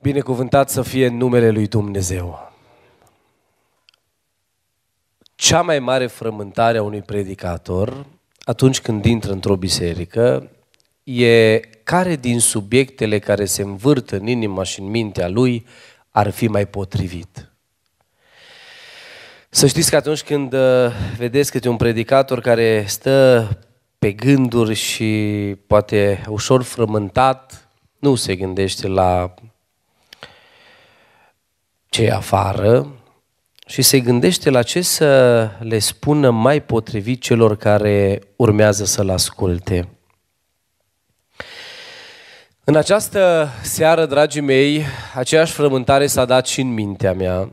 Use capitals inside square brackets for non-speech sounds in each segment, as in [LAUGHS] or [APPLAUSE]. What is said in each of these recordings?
Binecuvântat să fie numele lui Dumnezeu. Cea mai mare frământare a unui predicator atunci când intră într-o biserică e care din subiectele care se învârtă în inima și în mintea lui ar fi mai potrivit. Să știți că atunci când uh, vedeți câte un predicator care stă pe gânduri și poate ușor frământat, nu se gândește la cei afară și se gândește la ce să le spună mai potrivit celor care urmează să-l asculte. În această seară, dragii mei, aceeași frământare s-a dat și în mintea mea.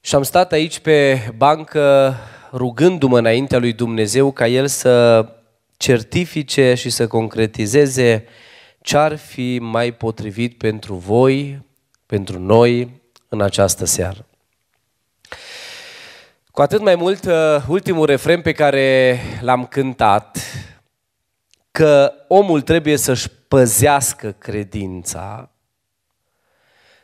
Și am stat aici pe bancă rugându-mă înaintea lui Dumnezeu ca El să certifice și să concretizeze ce ar fi mai potrivit pentru voi, pentru noi în această seară. Cu atât mai mult, uh, ultimul refren pe care l-am cântat, că omul trebuie să-și păzească credința,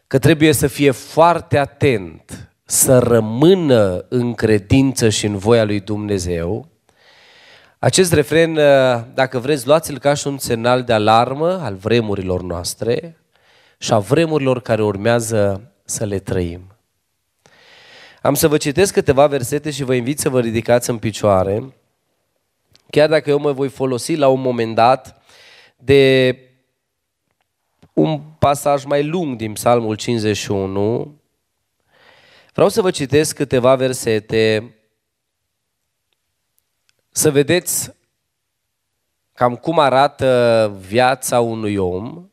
că trebuie să fie foarte atent să rămână în credință și în voia lui Dumnezeu, acest refren, uh, dacă vreți, luați-l ca și un semnal de alarmă al vremurilor noastre, și a vremurilor care urmează să le trăim. Am să vă citesc câteva versete și vă invit să vă ridicați în picioare, chiar dacă eu mă voi folosi la un moment dat de un pasaj mai lung din Psalmul 51. Vreau să vă citesc câteva versete să vedeți cam cum arată viața unui om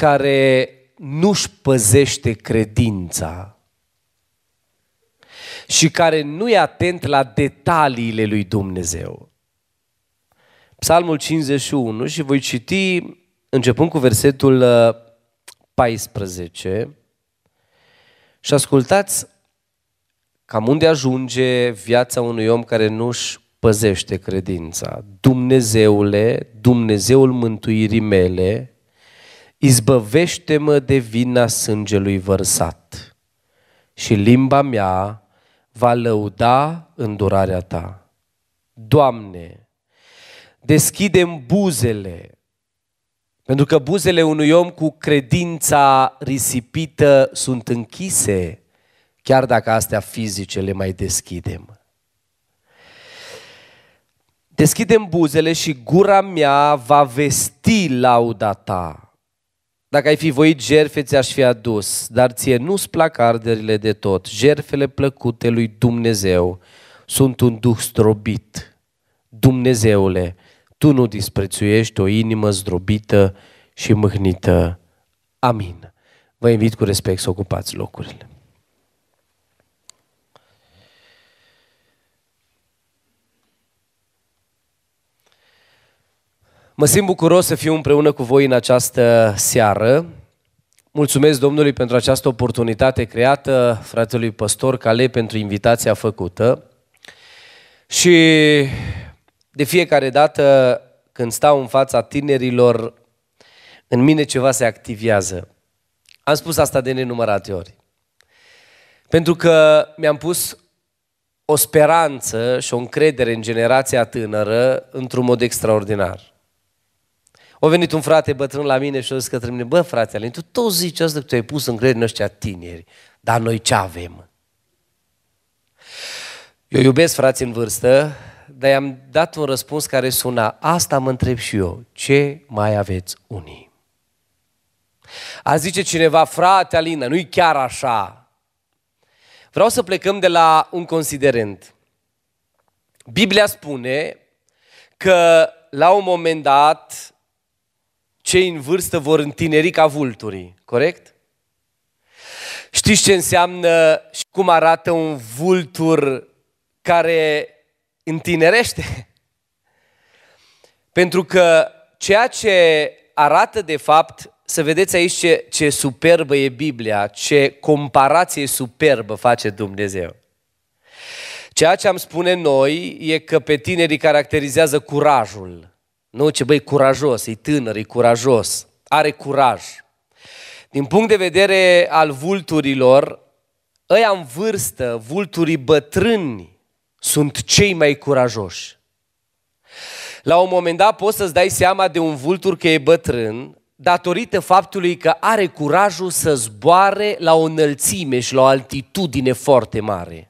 care nu-și păzește credința și care nu e atent la detaliile lui Dumnezeu. Psalmul 51 și voi citi începând cu versetul 14 uh, și ascultați cam unde ajunge viața unui om care nu-și păzește credința. Dumnezeule, Dumnezeul mântuirii mele, Izbăvește-mă de vina sângelui vărsat și limba mea va lăuda îndurarea ta. Doamne, deschidem buzele, pentru că buzele unui om cu credința risipită sunt închise, chiar dacă astea fizice le mai deschidem. Deschidem buzele și gura mea va vesti lauda ta. Dacă ai fi voit jerfe, ți-aș fi adus, dar ție nu-ți plac arderile de tot. Jerfele plăcute lui Dumnezeu sunt un duh zdrobit. Dumnezeule, tu nu disprețuiești o inimă zdrobită și mâhnită. Amin. Vă invit cu respect să ocupați locurile. Mă simt bucuros să fiu împreună cu voi în această seară. Mulțumesc Domnului pentru această oportunitate creată, fratelui Pastor Cale, pentru invitația făcută. Și de fiecare dată când stau în fața tinerilor, în mine ceva se activează. Am spus asta de nenumărate ori. Pentru că mi-am pus o speranță și o încredere în generația tânără într-un mod extraordinar. A venit un frate bătrân la mine și a zis către mine, bă frate Alin, tu tot zici asta că tu ai pus în credință în ăștia tineri, dar noi ce avem? Eu iubesc frații în vârstă, dar i-am dat un răspuns care suna, asta mă întreb și eu, ce mai aveți unii? A zice cineva, frate Alina, nu-i chiar așa. Vreau să plecăm de la un considerent. Biblia spune că la un moment dat cei în vârstă vor întineri ca vulturii, corect? Știți ce înseamnă și cum arată un vultur care întinerește? [LAUGHS] Pentru că ceea ce arată de fapt, să vedeți aici ce, ce superbă e Biblia, ce comparație superbă face Dumnezeu. Ceea ce am spune noi e că pe tinerii caracterizează curajul. Nu, ce băi, curajos, e tânăr, e curajos, are curaj. Din punct de vedere al vulturilor, ăia în vârstă, vulturii bătrâni, sunt cei mai curajoși. La un moment dat poți să-ți dai seama de un vultur că e bătrân, datorită faptului că are curajul să zboare la o înălțime și la o altitudine foarte mare.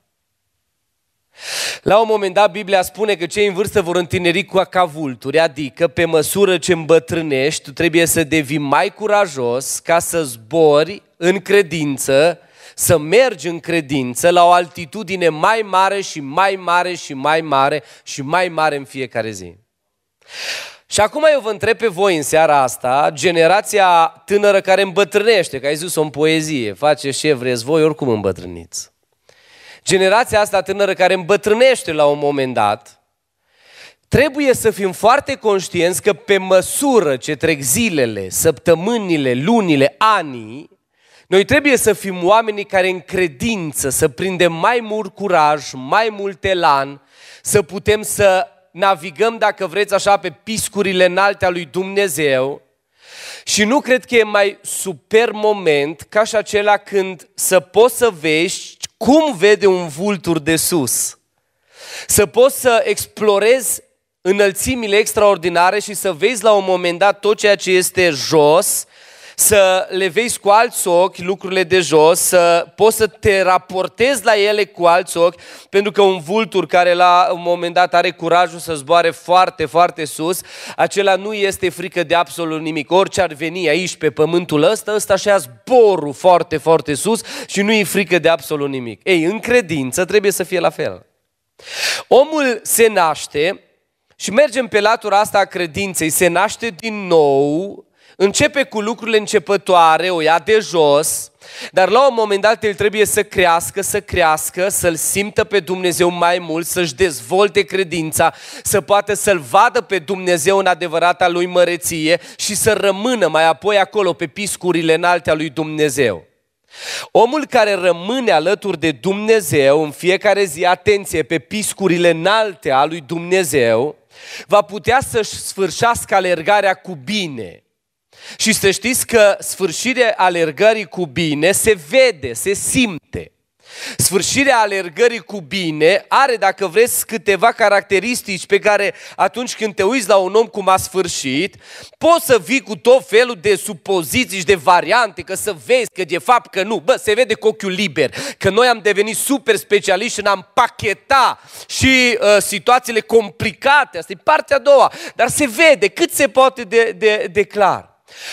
La un moment dat, Biblia spune că cei în vârstă vor întineri cu acavulturi, adică pe măsură ce îmbătrânești, tu trebuie să devii mai curajos ca să zbori în credință, să mergi în credință la o altitudine mai mare și mai mare și mai mare și mai mare în fiecare zi. Și acum eu vă întreb pe voi în seara asta, generația tânără care îmbătrânește, că ai zis-o în poezie, face ce vreți voi, oricum îmbătrâniți generația asta tânără care îmbătrânește la un moment dat, trebuie să fim foarte conștienți că pe măsură ce trec zilele, săptămânile, lunile, anii, noi trebuie să fim oamenii care în credință să prindem mai mult curaj, mai mult elan, să putem să navigăm, dacă vreți așa, pe piscurile înalte a lui Dumnezeu, și nu cred că e mai super moment ca și acela când să poți să vezi cum vede un vultur de sus. Să poți să explorezi înălțimile extraordinare și să vezi la un moment dat tot ceea ce este jos să le vezi cu alți ochi lucrurile de jos, să poți să te raportezi la ele cu alți ochi, pentru că un vultur care la un moment dat are curajul să zboare foarte, foarte sus, acela nu este frică de absolut nimic. Orice ar veni aici pe pământul ăsta, ăsta așa zborul foarte, foarte sus și nu-i frică de absolut nimic. Ei, în credință trebuie să fie la fel. Omul se naște și mergem pe latura asta a credinței, se naște din nou Începe cu lucrurile începătoare, o ia de jos, dar la un moment dat el trebuie să crească, să crească, să-L simtă pe Dumnezeu mai mult, să-și dezvolte credința, să poată să-L vadă pe Dumnezeu în adevărata lui măreție și să rămână mai apoi acolo pe piscurile înalte a lui Dumnezeu. Omul care rămâne alături de Dumnezeu în fiecare zi, atenție, pe piscurile înalte a lui Dumnezeu, va putea să-și sfârșească alergarea cu bine – și să știți că sfârșirea alergării cu bine se vede, se simte. Sfârșirea alergării cu bine are, dacă vreți, câteva caracteristici pe care atunci când te uiți la un om cum a sfârșit, poți să vii cu tot felul de supoziții și de variante, că să vezi, că de fapt că nu. Bă, se vede cu ochiul liber, că noi am devenit super specialiști în a pacheta și uh, situațiile complicate, asta e partea a doua, dar se vede cât se poate de, de, de clar.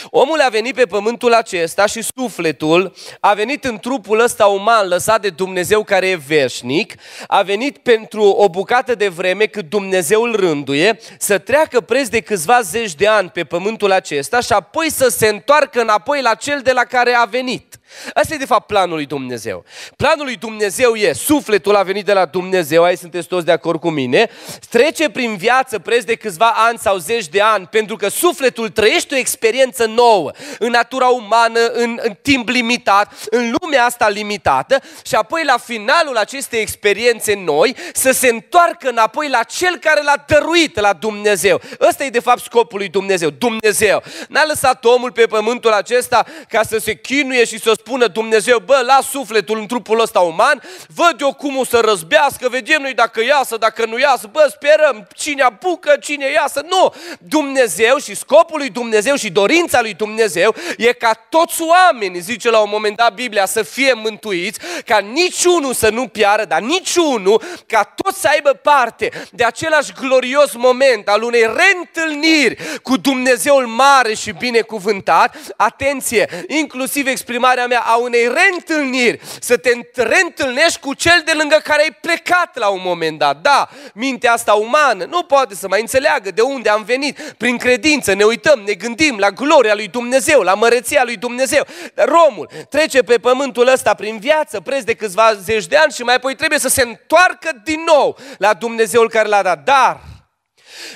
Omul a venit pe pământul acesta și sufletul a venit în trupul ăsta uman lăsat de Dumnezeu care e veșnic, a venit pentru o bucată de vreme cât Dumnezeu îl rânduie, să treacă preț de câțiva zeci de ani pe pământul acesta și apoi să se întoarcă înapoi la cel de la care a venit. Asta e de fapt planul lui Dumnezeu. Planul lui Dumnezeu e, sufletul a venit de la Dumnezeu, aici sunteți toți de acord cu mine, trece prin viață preț de câțiva ani sau zeci de ani, pentru că sufletul trăiește o experiență nouă, în natura umană, în, în timp limitat, în lumea asta limitată și apoi la finalul acestei experiențe noi să se întoarcă înapoi la cel care l-a dăruit la Dumnezeu. Ăsta e de fapt scopul lui Dumnezeu. Dumnezeu n-a lăsat omul pe pământul acesta ca să se chinuie și să spună Dumnezeu, bă, las sufletul în trupul ăsta uman, văd eu cum o să răzbească, vedem noi dacă iasă, dacă nu iasă, bă, sperăm cine apucă, cine iasă. Nu! Dumnezeu și scopul lui Dumnezeu și dorința lui Dumnezeu e ca toți oamenii, zice la un moment dat Biblia, să fie mântuiți, ca niciunul să nu piară, dar niciunul, ca toți să aibă parte de același glorios moment al unei reîntâlniri cu Dumnezeul mare și binecuvântat. Atenție, inclusiv exprimarea mea, a unei reîntâlniri, să te reîntâlnești cu cel de lângă care ai plecat la un moment dat. Da, mintea asta umană nu poate să mai înțeleagă de unde am venit. Prin credință ne uităm, ne gândim la gloria lui Dumnezeu, la măreția lui Dumnezeu. Romul trece pe pământul ăsta prin viață, preț de câțiva zeci de ani și mai apoi trebuie să se întoarcă din nou la Dumnezeul care l-a dat. Dar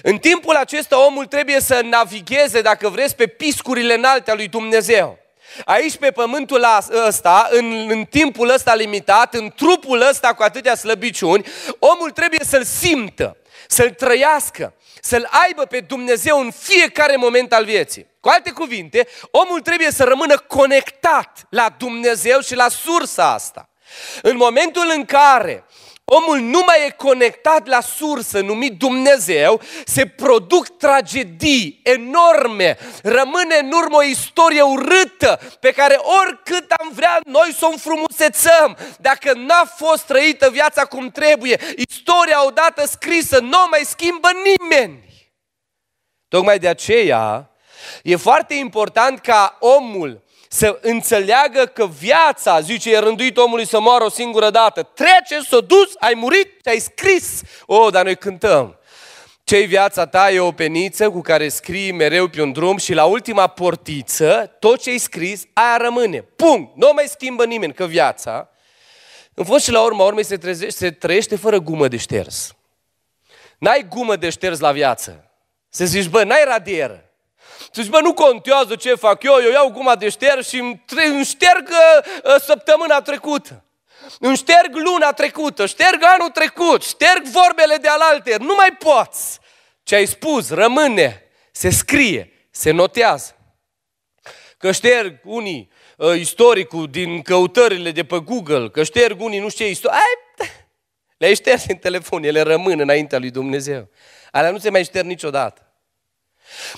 în timpul acesta omul trebuie să navigheze, dacă vreți, pe piscurile înalte a lui Dumnezeu. Aici pe pământul ăsta, în, în timpul ăsta limitat, în trupul ăsta cu atâtea slăbiciuni, omul trebuie să-l simtă, să-l trăiască, să-l aibă pe Dumnezeu în fiecare moment al vieții. Cu alte cuvinte, omul trebuie să rămână conectat la Dumnezeu și la sursa asta. În momentul în care omul nu mai e conectat la sursă numit Dumnezeu, se produc tragedii enorme, rămâne în urmă o istorie urâtă pe care oricât am vrea noi să o înfrumusețăm, dacă n-a fost trăită viața cum trebuie, istoria odată scrisă nu o mai schimbă nimeni. Tocmai de aceea e foarte important ca omul să înțeleagă că viața, zice, e rânduit omului să moară o singură dată. Trece, s-o dus, ai murit, ai scris. O, oh, dar noi cântăm. Cei viața ta e o peniță cu care scrii mereu pe un drum și la ultima portiță, tot ce ai scris, aia rămâne. Punct! Nu mai schimbă nimeni, că viața, în fost și la urma urmei, se, trezește, se trăiește fără gumă de șters. N-ai gumă de șters la viață. Să zici, bă, n-ai radieră. Zici, mă, nu contează ce fac eu, eu iau guma de șterg și îmi, îmi șterg ă, ă, săptămâna trecută. Îmi șterg luna trecută, șterg anul trecut, șterg vorbele de alalte. Nu mai poți. Ce ai spus rămâne, se scrie, se notează. Că șterg unii uh, istoricul din căutările de pe Google, că șterg unii nu știu ce istorie. Le-ai șters în telefon, ele rămân înaintea lui Dumnezeu. Alea nu se mai șterg niciodată.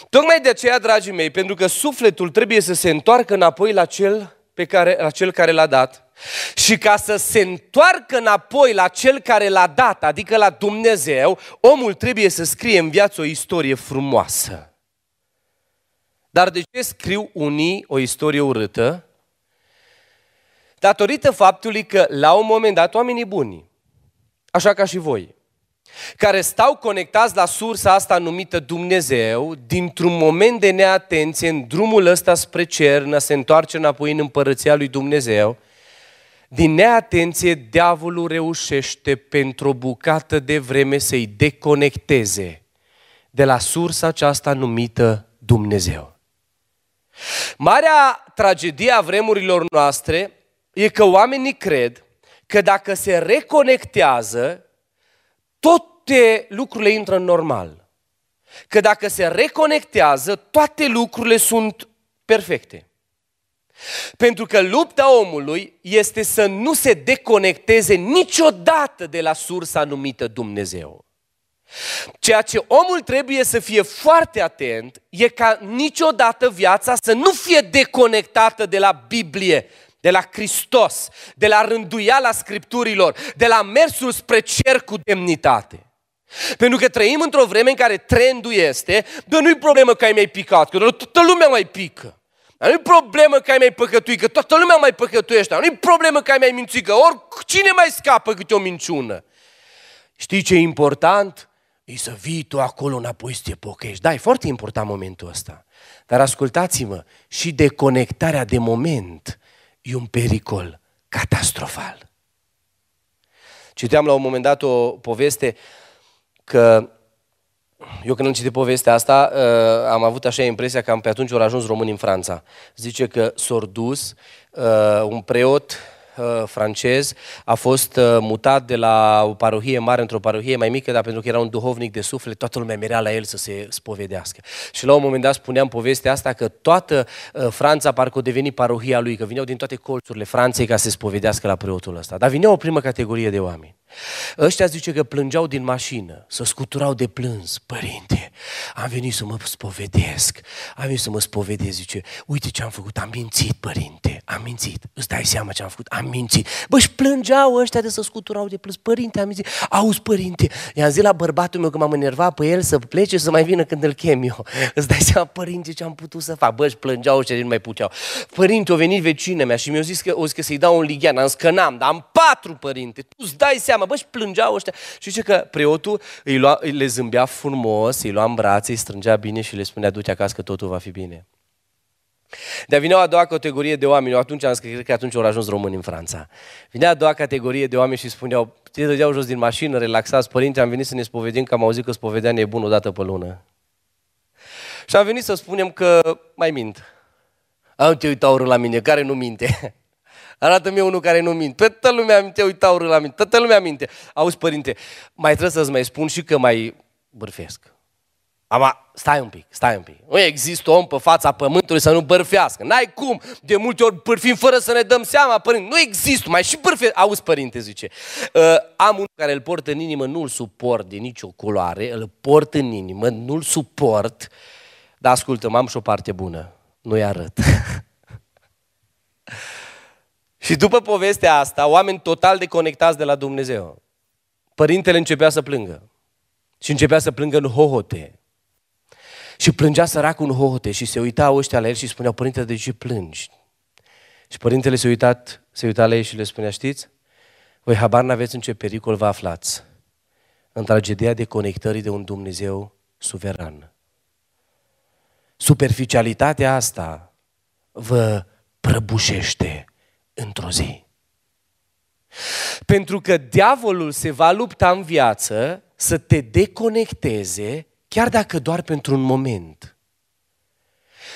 Tocmai de aceea, dragii mei, pentru că sufletul trebuie să se întoarcă înapoi la cel, pe care, la cel care l-a dat și ca să se întoarcă înapoi la cel care l-a dat, adică la Dumnezeu, omul trebuie să scrie în viață o istorie frumoasă. Dar de ce scriu unii o istorie urâtă? Datorită faptului că la un moment dat oamenii buni, așa ca și voi, care stau conectați la sursa asta numită Dumnezeu, dintr-un moment de neatenție, în drumul ăsta spre cer, se întoarce înapoi în împărăția lui Dumnezeu, din neatenție, diavolul reușește pentru o bucată de vreme să-i deconecteze de la sursa aceasta numită Dumnezeu. Marea tragedie a vremurilor noastre e că oamenii cred că dacă se reconectează toate lucrurile intră în normal. Că dacă se reconectează, toate lucrurile sunt perfecte. Pentru că lupta omului este să nu se deconecteze niciodată de la sursa numită Dumnezeu. Ceea ce omul trebuie să fie foarte atent e ca niciodată viața să nu fie deconectată de la Biblie, de la Hristos, de la rânduiala Scripturilor, de la mersul spre cer cu demnitate. Pentru că trăim într-o vreme în care trendul este, dar nu-i problemă că ai mai picat, că toată lumea mai pică. Dar nu-i problemă că ai mai păcătuit, că toată lumea mai păcătuiește. Nu-i problemă că ai mai mințit, că oricine mai scapă câte o minciună. Știi ce e important? E să vii tu acolo înapoi să te pochești. Da, e foarte important momentul ăsta. Dar ascultați-mă, și deconectarea de moment e un pericol catastrofal. Citeam la un moment dat o poveste că eu când am citit povestea asta, uh, am avut așa impresia că am pe atunci au ajuns români în Franța. Zice că s-au dus uh, un preot Uh, francez, a fost uh, mutat de la o parohie mare într-o parohie mai mică, dar pentru că era un duhovnic de suflet, toată lumea merea la el să se spovedească. Și la un moment dat spuneam povestea asta că toată uh, Franța parcă o deveni parohia lui, că vineau din toate colțurile Franței ca să se spovedească la preotul ăsta. Dar vineau o primă categorie de oameni. Ăștia zice că plângeau din mașină, să scuturau de plâns, părinte. Am venit să mă spovedesc, am venit să mă spovedesc, zice, uite ce am făcut, am mințit, părinte, am mințit. Îți dai seama ce am făcut, am mințit. Bă, și plângeau ăștia de să scuturau de plâns, părinte, am mințit. Auzi, părinte, i-am zis la bărbatul meu că m-am enervat pe el să plece să mai vină când îl chem eu. Îți dai seama, părinte, ce am putut să fac. Bă, și plângeau ăștia, din mai puteau. Părinte, o venit vecină mea și mi-a zis că o zis că să-i dau un lighean, am scănam, dar am patru, părinte. Tu îți dai seama seama, bă, și plângeau ăștia. Și zice că preotul îi lua, le zâmbea frumos, îi lua în brațe, îi strângea bine și le spunea, du-te acasă că totul va fi bine. Dar vinea a doua categorie de oameni, atunci am scris, cred că atunci au ajuns români în Franța. Vine a doua categorie de oameni și spuneau, te dădeau jos din mașină, relaxați, părinte, am venit să ne spovedim, că am auzit că spovedania e bun o dată pe lună. Și am venit să spunem că mai mint. Am te uitat la mine, care nu minte. [LAUGHS] Arată-mi unul care nu minte. Toată lumea minte, uita urât la minte. Toată lumea minte. Auzi, părinte, mai trebuie să-ți mai spun și că mai bârfesc. Ama, stai un pic, stai un pic. Nu există om pe fața pământului să nu bărfească. N-ai cum. De multe ori bârfim fără să ne dăm seama, părinte. Nu există. Mai și bârfe. Auzi, părinte, zice. Uh, am unul care îl port în inimă, nu-l suport de nicio culoare. Îl port în inimă, nu-l suport. Dar ascultă, am și o parte bună. Nu-i arăt. [LAUGHS] Și după povestea asta, oameni total deconectați de la Dumnezeu. Părintele începea să plângă. Și începea să plângă în hohote. Și plângea săracul în hohote și se uita ăștia la el și spunea, părinte, de ce plângi? Și părintele se, uita, se uita la ei și le spunea, știți? Voi habar n-aveți în ce pericol vă aflați. În tragedia de conectării de un Dumnezeu suveran. Superficialitatea asta vă prăbușește într-o zi. Pentru că diavolul se va lupta în viață să te deconecteze, chiar dacă doar pentru un moment.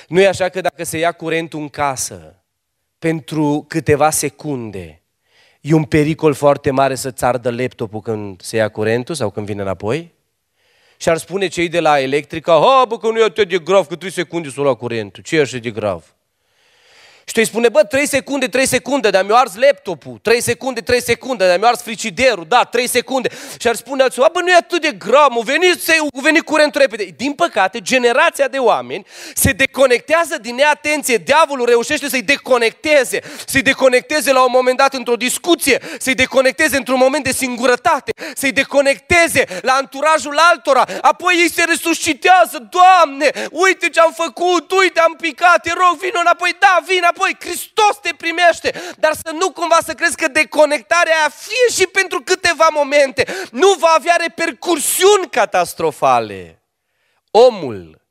Nu e așa că dacă se ia curentul în casă pentru câteva secunde, e un pericol foarte mare să-ți ardă laptopul când se ia curentul sau când vine înapoi? Și ar spune cei de la electrică, ha, bă, că nu e atât de grav, că 3 secunde s-o lua curentul, ce e așa de grav? Și tu îi spune, bă, 3 secunde, 3 secunde, dar mi-o ars laptopul, 3 secunde, 3 secunde, dar mi-o ars frigiderul, da, 3 secunde. Și ar spune alții, bă, nu e atât de grav, o veni, se, curent curentul repede. Din păcate, generația de oameni se deconectează din neatenție, diavolul reușește să-i deconecteze, să-i deconecteze la un moment dat într-o discuție, să-i deconecteze într-un moment de singurătate, să-i deconecteze la anturajul altora, apoi ei se resuscitează, Doamne, uite ce am făcut, uite, am picat, te rog, vino înapoi, da, vin, înapoi, Hristos te primește, dar să nu cumva să crezi că deconectarea aia, fie și pentru câteva momente, nu va avea repercursiuni catastrofale. Omul,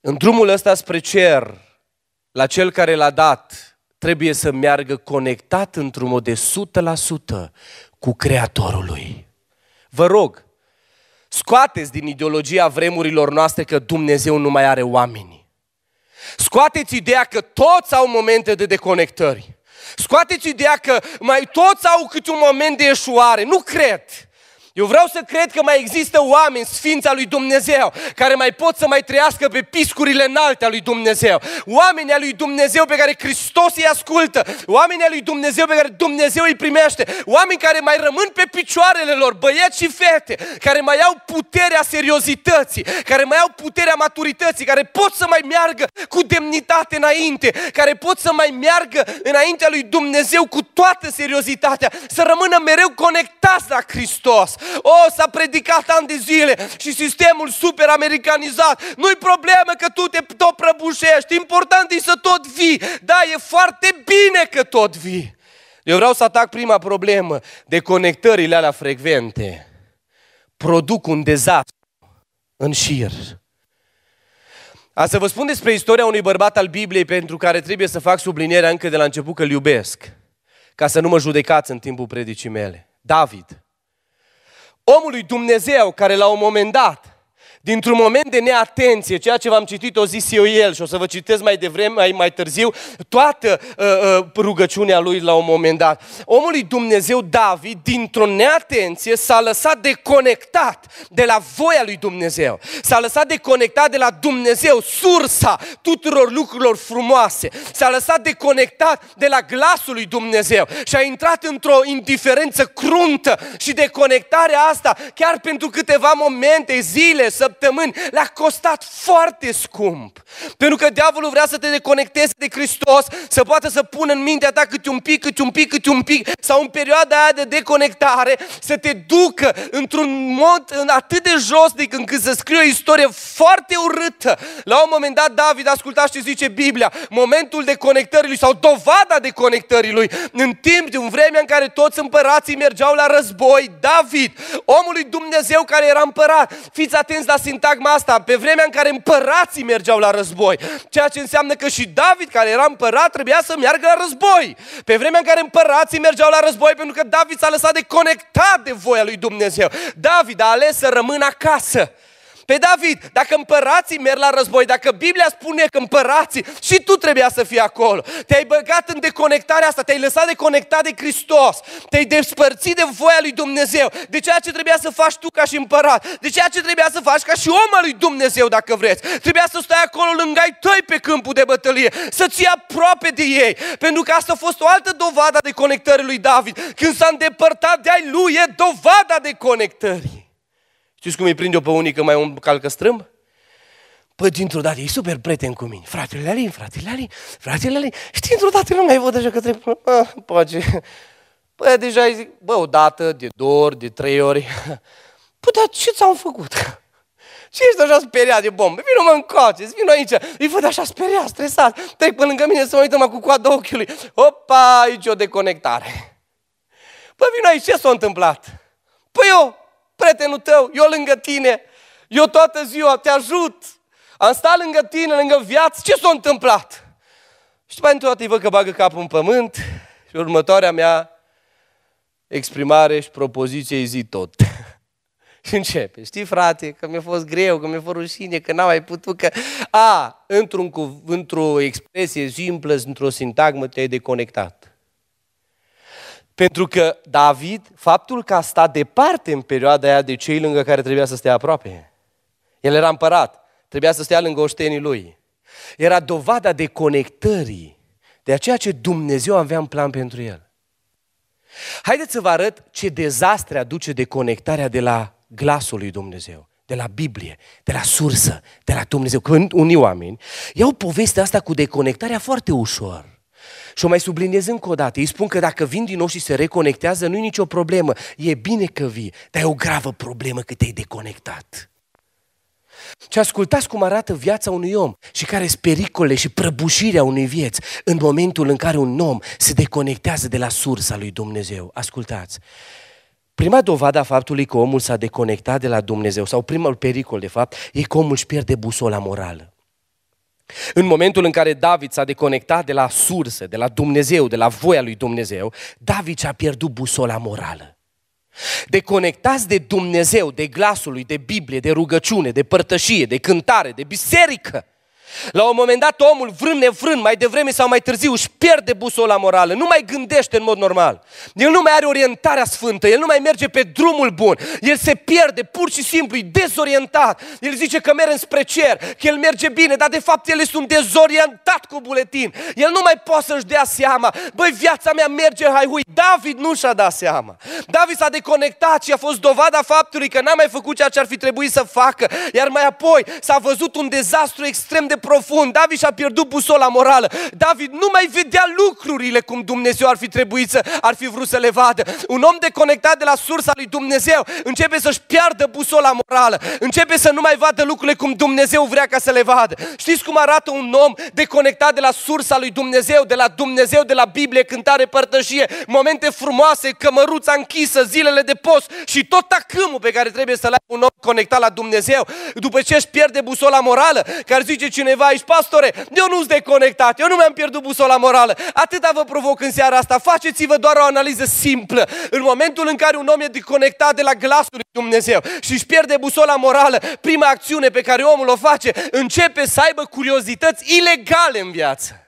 în drumul ăsta spre cer, la cel care l-a dat, trebuie să meargă conectat într-un mod de 100% cu Creatorul lui. Vă rog, scoateți din ideologia vremurilor noastre că Dumnezeu nu mai are oameni. Scoateți ideea că toți au momente de deconectări. Scoateți ideea că mai toți au câte un moment de eșuare. Nu cred. Eu vreau să cred că mai există oameni, sfința lui Dumnezeu, care mai pot să mai trăiască pe piscurile înalte a lui Dumnezeu. Oameni al lui Dumnezeu pe care Hristos îi ascultă. Oameni al lui Dumnezeu pe care Dumnezeu îi primește. Oameni care mai rămân pe picioarele lor, băieți și fete, care mai au puterea seriozității, care mai au puterea maturității, care pot să mai meargă cu demnitate înainte, care pot să mai meargă înaintea lui Dumnezeu cu toată seriozitatea, să rămână mereu conectați la Hristos. O, oh, s-a predicat ani de zile și sistemul super americanizat. Nu-i problemă că tu te tot prăbușești, important e să tot vii. Da, e foarte bine că tot vii. Eu vreau să atac prima problemă, deconectările alea frecvente produc un dezastru în șir. A să vă spun despre istoria unui bărbat al Bibliei pentru care trebuie să fac sublinierea încă de la început că îl iubesc, ca să nu mă judecați în timpul predicii mele. David omului Dumnezeu care la un moment dat Dintr-un moment de neatenție, ceea ce v-am citit o zis eu el și o să vă citesc mai devreme, mai, mai târziu, toată uh, uh, rugăciunea lui la un moment dat. Omul lui Dumnezeu David, dintr-o neatenție, s-a lăsat deconectat de la voia lui Dumnezeu. S-a lăsat deconectat de la Dumnezeu, sursa tuturor lucrurilor frumoase. S-a lăsat deconectat de la glasul lui Dumnezeu și a intrat într-o indiferență cruntă și deconectarea asta, chiar pentru câteva momente, zile, săptămâni, săptămâni, le-a costat foarte scump. Pentru că diavolul vrea să te deconecteze de Hristos, să poată să pună în mintea ta câte un pic, câte un pic, câte un pic, sau în perioada aia de deconectare, să te ducă într-un mod atât de jos, de când să scrie o istorie foarte urâtă. La un moment dat, David, ascultați ce zice Biblia, momentul de conectării lui sau dovada de conectării lui, în timp, de un vreme în care toți împărații mergeau la război, David, omul lui Dumnezeu care era împărat, fiți atenți la sintagma asta pe vremea în care împărații mergeau la război. Ceea ce înseamnă că și David, care era împărat, trebuia să meargă la război. Pe vremea în care împărații mergeau la război pentru că David s-a lăsat de conectat de voia lui Dumnezeu. David a ales să rămână acasă. Pe David, dacă împărații merg la război, dacă Biblia spune că împărații și tu trebuia să fii acolo, te-ai băgat în deconectarea asta, te-ai lăsat deconectat de Hristos, te-ai despărțit de voia lui Dumnezeu, de ceea ce trebuia să faci tu ca și împărat, de ceea ce trebuia să faci ca și om al lui Dumnezeu, dacă vreți. Trebuia să stai acolo lângă ai tăi pe câmpul de bătălie, să-ți ia aproape de ei, pentru că asta a fost o altă dovadă de conectării lui David. Când s-a îndepărtat de ai lui, e dovada de conectării. Știți cum îi prinde-o pe unii că mai un calcă strâmb? Păi, dintr-o dată, e super prieten cu mine. Fratele Alin, fratele Alin, fratele Alin. Știi, dintr-o dată nu mai văd așa că trebuie. Ah, pace. Păi, deja îi zic, bă, o dată, de două ori, de trei ori. Păi, dar ce ți-am făcut? Și ești așa speriat de bombe? Vino mă încoace, vino aici. Îi văd așa speriat, stresat. Trec pe lângă mine să mă uităm cu coada ochiului. Opa, aici o deconectare. Păi vino aici, ce s-a întâmplat? Păi eu, prietenul tău, eu lângă tine, eu toată ziua te ajut, am stat lângă tine, lângă viață, ce s-a întâmplat? Și după dintr îi văd că bagă capul în pământ și următoarea mea exprimare și propoziție îi zi tot. [LAUGHS] și începe, știi frate, că mi-a fost greu, că mi-a fost rușine, că n-am mai putut, că... A, într-un cuv- într-o expresie simplă, într-o sintagmă te-ai deconectat. Pentru că David, faptul că a stat departe în perioada aia de cei lângă care trebuia să stea aproape, el era împărat, trebuia să stea lângă oștenii lui. Era dovada de conectării, de ceea ce Dumnezeu avea în plan pentru el. Haideți să vă arăt ce dezastre aduce de conectarea de la glasul lui Dumnezeu, de la Biblie, de la sursă, de la Dumnezeu. Când unii oameni iau povestea asta cu deconectarea foarte ușor. Și o mai subliniez încă o dată. Îi spun că dacă vin din nou și se reconectează, nu-i nicio problemă. E bine că vii, dar e o gravă problemă că te-ai deconectat. Și ascultați cum arată viața unui om și care sunt pericole și prăbușirea unei vieți în momentul în care un om se deconectează de la sursa lui Dumnezeu. Ascultați! Prima dovadă a faptului că omul s-a deconectat de la Dumnezeu, sau primul pericol de fapt, e că omul își pierde busola morală. În momentul în care David s-a deconectat de la sursă, de la Dumnezeu, de la voia lui Dumnezeu, David și-a pierdut busola morală. Deconectați de Dumnezeu, de glasul lui, de Biblie, de rugăciune, de părtășie, de cântare, de biserică, la un moment dat omul, vrând nevrând, mai devreme sau mai târziu, își pierde busola morală, nu mai gândește în mod normal. El nu mai are orientarea sfântă, el nu mai merge pe drumul bun, el se pierde pur și simplu, e dezorientat. El zice că merge spre cer, că el merge bine, dar de fapt el este un dezorientat cu buletin. El nu mai poate să-și dea seama, băi, viața mea merge hui. David nu și-a dat seama. David s-a deconectat și a fost dovada faptului că n-a mai făcut ceea ce ar fi trebuit să facă, iar mai apoi s-a văzut un dezastru extrem de de profund. David și-a pierdut busola morală. David nu mai vedea lucrurile cum Dumnezeu ar fi trebuit să, ar fi vrut să le vadă. Un om deconectat de la sursa lui Dumnezeu începe să-și piardă busola morală. Începe să nu mai vadă lucrurile cum Dumnezeu vrea ca să le vadă. Știți cum arată un om deconectat de la sursa lui Dumnezeu, de la Dumnezeu, de la Biblie, cântare, părtășie, momente frumoase, cămăruța închisă, zilele de post și tot tacâmul pe care trebuie să-l ai un om conectat la Dumnezeu. După ce își pierde busola morală, care zice, cineva aici, pastore, eu nu sunt deconectat, eu nu mi-am pierdut busola morală. Atâta vă provoc în seara asta, faceți-vă doar o analiză simplă. În momentul în care un om e deconectat de la glasul lui Dumnezeu și își pierde busola morală, prima acțiune pe care omul o face, începe să aibă curiozități ilegale în viață.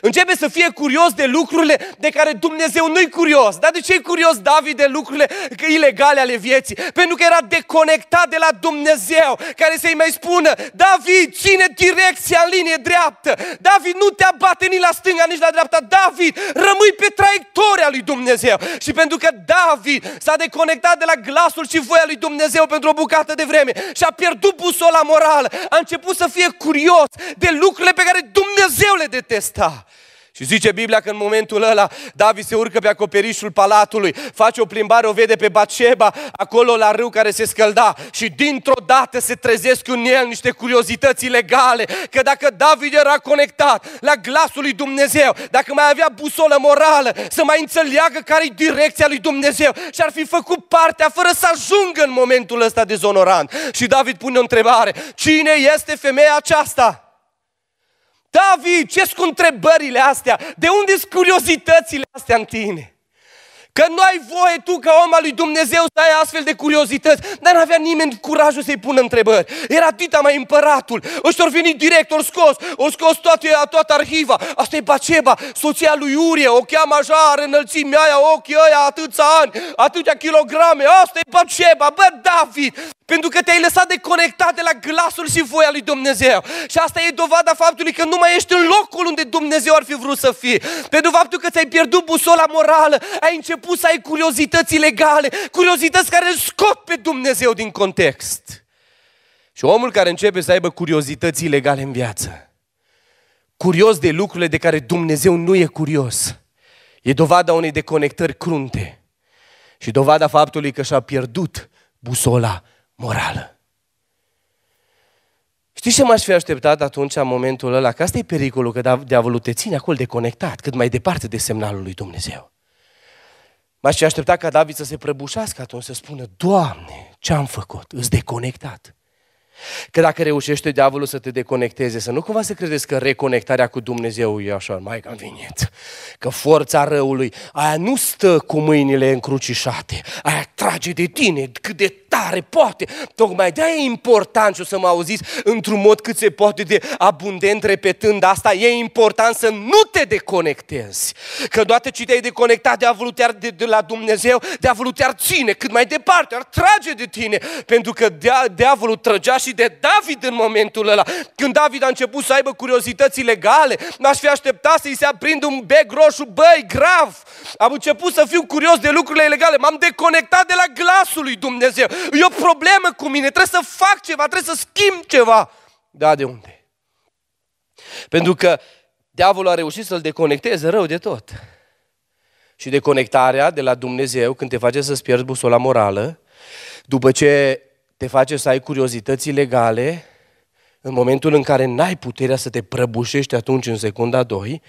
Începe să fie curios de lucrurile de care Dumnezeu nu-i curios. Dar de ce e curios David de lucrurile ilegale ale vieții? Pentru că era deconectat de la Dumnezeu, care să-i mai spună, David, ține direcția în linie dreaptă. David, nu te abate nici la stânga, nici la dreapta. David, rămâi pe traiectoria lui Dumnezeu. Și pentru că David s-a deconectat de la glasul și voia lui Dumnezeu pentru o bucată de vreme și a pierdut busola morală, a început să fie curios de lucrurile pe care Dumnezeu le detesta. Și zice Biblia că în momentul ăla David se urcă pe acoperișul palatului, face o plimbare, o vede pe Baceba, acolo la râu care se scălda și dintr-o dată se trezesc în el niște curiozități ilegale, că dacă David era conectat la glasul lui Dumnezeu, dacă mai avea busolă morală, să mai înțeleagă care-i direcția lui Dumnezeu și ar fi făcut partea fără să ajungă în momentul ăsta dezonorant. Și David pune o întrebare, cine este femeia aceasta? David, ce sunt întrebările astea? De unde sunt curiozitățile astea în tine? Că nu ai voie tu ca om al lui Dumnezeu să ai astfel de curiozități, dar nu avea nimeni curajul să-i pună întrebări. Era Tita mai împăratul, Își ori venit direct, ori scos, O scos toată, toată arhiva. Asta e Baceba, soția lui Iurie, o cheamă așa, are înălțimea aia, ochii ăia, atâția ani, atâtea kilograme, asta e Baceba, bă, David, pentru că te-ai lăsat deconectat de la glasul și voia lui Dumnezeu. Și asta e dovada faptului că nu mai ești în locul unde Dumnezeu ar fi vrut să fii. Pentru faptul că ți-ai pierdut busola morală, ai început început să ai curiozități ilegale, curiozități care îl scot pe Dumnezeu din context. Și omul care începe să aibă curiozități ilegale în viață, curios de lucrurile de care Dumnezeu nu e curios, e dovada unei deconectări crunte și dovada faptului că și-a pierdut busola morală. Știi ce m-aș fi așteptat atunci, în momentul ăla? Că asta e pericolul, că diavolul te ține acolo deconectat, cât mai departe de semnalul lui Dumnezeu. V-aș așteptat ca David să se prăbușească atunci, să spună, Doamne, ce am făcut? Îți deconectat. Că dacă reușește diavolul să te deconecteze, să nu cumva să credeți că reconectarea cu Dumnezeu e așa, mai am venit. Că forța răului, aia nu stă cu mâinile încrucișate, aia trage de tine cât de tare poate. Tocmai de e important și o să mă auziți într-un mod cât se poate de abundent repetând asta, e important să nu te deconectezi. Că doar ce te-ai deconectat, diavolul te de, de la Dumnezeu, diavolul te-ar ține cât mai departe, ar trage de tine, pentru că dia, diavolul trăgea și și de David în momentul ăla. Când David a început să aibă curiozități ilegale, n aș fi așteptat să-i se aprind un bec roșu, băi, grav. Am început să fiu curios de lucrurile ilegale, m-am deconectat de la glasul lui Dumnezeu. E o problemă cu mine, trebuie să fac ceva, trebuie să schimb ceva. Da, de unde? Pentru că diavolul a reușit să-l deconecteze rău de tot. Și deconectarea de la Dumnezeu, când te face să-ți pierzi busola morală, după ce te face să ai curiozități legale în momentul în care n-ai puterea să te prăbușești atunci în secunda 2,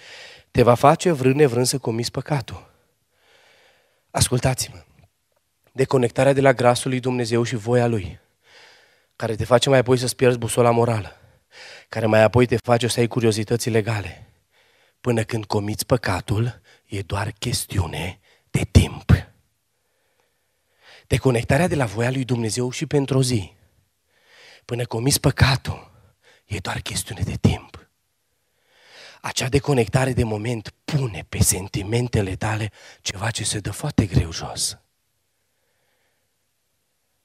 te va face vrând nevrând să comiți păcatul. Ascultați-mă. Deconectarea de la grasul lui Dumnezeu și voia Lui, care te face mai apoi să-ți pierzi busola morală, care mai apoi te face să ai curiozități legale. Până când comiți păcatul, e doar chestiune de timp. Deconectarea de la voia lui Dumnezeu și pentru o zi, până comis păcatul, e doar chestiune de timp. Acea deconectare de moment pune pe sentimentele tale ceva ce se dă foarte greu jos.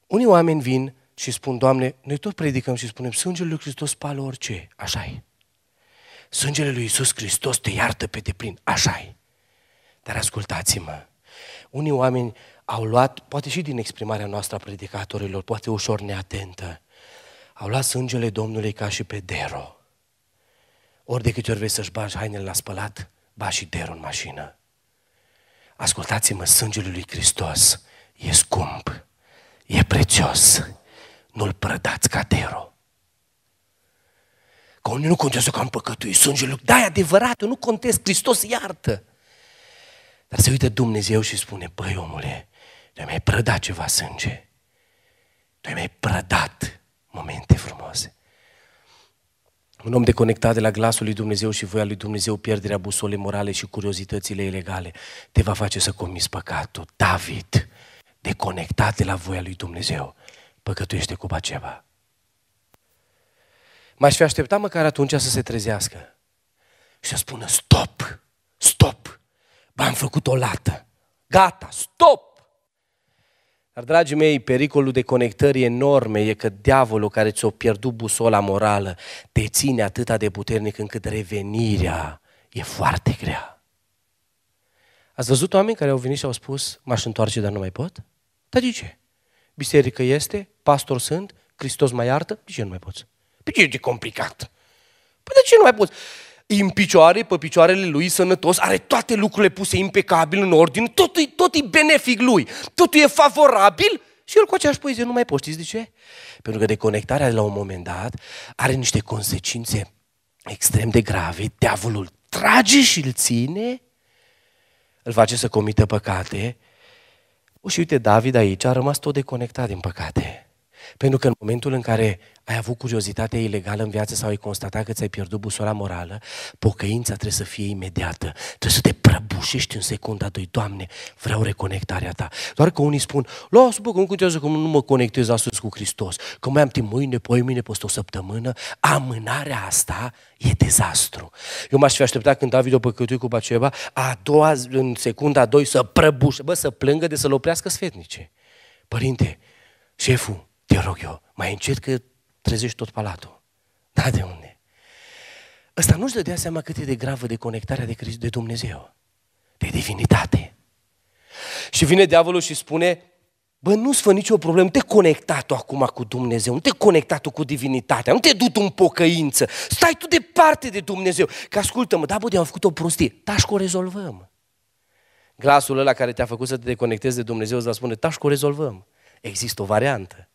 Unii oameni vin și spun, Doamne, noi tot predicăm și spunem, sângele lui Hristos spală orice, așa e. Sângele lui Iisus Hristos te iartă pe deplin, așa e. Dar ascultați-mă, unii oameni au luat, poate și din exprimarea noastră a predicatorilor, poate ușor neatentă, au luat sângele Domnului ca și pe dero. Ori de câte ori vei să-și bagi hainele la spălat, ba și Dero în mașină. Ascultați-mă, sângele lui Hristos e scump, e prețios, nu-l prădați ca dero. Că unii nu contează că am păcătuit sângele lui. Da, e adevărat, eu nu contest, Hristos iartă. Dar se uită Dumnezeu și spune, băi omule, tu ai mai prădat ceva sânge. Tu ai mai prădat momente frumoase. Un om deconectat de la glasul lui Dumnezeu și voia lui Dumnezeu, pierderea busolei morale și curiozitățile ilegale, te va face să comiți păcatul. David, deconectat de la voia lui Dumnezeu, păcătuiește cu ceva. M-aș fi așteptat măcar atunci să se trezească și să spună stop, stop, b-am făcut o lată, gata, stop, dar, dragii mei, pericolul de conectări enorme e că diavolul care ți-o pierdut busola morală te ține atâta de puternic încât revenirea e foarte grea. Ați văzut oameni care au venit și au spus, m-aș întoarce, dar nu mai pot? Dar de ce? Biserică este, pastor sunt, Hristos mai iartă, de ce nu mai poți? Păi ce e de complicat? Păi de ce nu mai poți? în picioare, pe picioarele lui sănătos, are toate lucrurile puse impecabil în ordine, totul, tot e benefic lui, totul e favorabil și el cu aceeași poezie nu mai poți. Știți de ce? Pentru că deconectarea de la un moment dat are niște consecințe extrem de grave. Diavolul trage și îl ține, îl face să comită păcate. O, și uite, David aici a rămas tot deconectat din păcate. Pentru că în momentul în care ai avut curiozitate ilegală în viață sau ai constatat că ți-ai pierdut busola morală, pocăința trebuie să fie imediată. Trebuie să te prăbușești în secunda doi. Doamne, vreau reconectarea ta. Doar că unii spun, lasă bă, că nu contează că nu mă conectez astăzi cu Hristos, că mai am timp mâine, poi mâine, peste o săptămână. Amânarea asta e dezastru. Eu m-aș fi așteptat când David o păcătui cu Baceba, a doua, în secunda a doi, să prăbușe, bă, să plângă de să-l oprească sfetnice. Părinte, șeful, te rog eu, mai încet că trezești tot palatul. Da, de unde? Ăsta nu-și dădea seama cât e de gravă de conectarea de, de Dumnezeu, de divinitate. Și vine diavolul și spune, bă, nu-ți fă nicio problemă, nu te conecta tu acum cu Dumnezeu, nu te conecta tu cu divinitatea, nu te du un în pocăință, stai tu departe de Dumnezeu. Că ascultă-mă, da, bă, de-am făcut o prostie, tași da, o rezolvăm. Glasul ăla care te-a făcut să te deconectezi de Dumnezeu îți va spune, tași da, o rezolvăm. Există o variantă.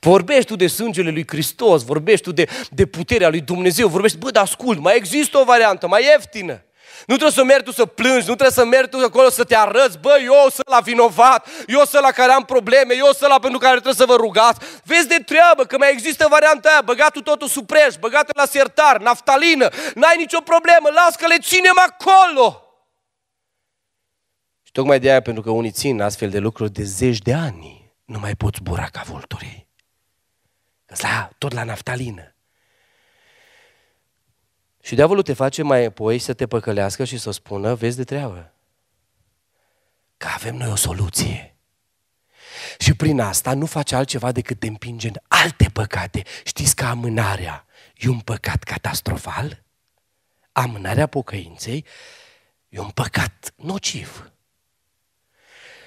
Vorbești tu de sângele lui Hristos, vorbești tu de, de puterea lui Dumnezeu, vorbești, bă, dar ascult, mai există o variantă mai ieftină. Nu trebuie să mergi tu să plângi, nu trebuie să mergi tu acolo să te arăți, bă, eu sunt la vinovat, eu sunt la care am probleme, eu sunt la pentru care trebuie să vă rugați. Vezi de treabă că mai există varianta aia, băgatul totul supreș, preș, băgat la sertar, naftalină, n-ai nicio problemă, las că le ținem acolo. Și tocmai de aia, pentru că unii țin astfel de lucruri de zeci de ani, nu mai pot zbura ca vulturii la, tot la naftalină. Și diavolul te face mai apoi să te păcălească și să spună, vezi de treabă. Că avem noi o soluție. Și prin asta nu face altceva decât te împinge în alte păcate. Știți că amânarea e un păcat catastrofal? Amânarea pocăinței e un păcat nociv.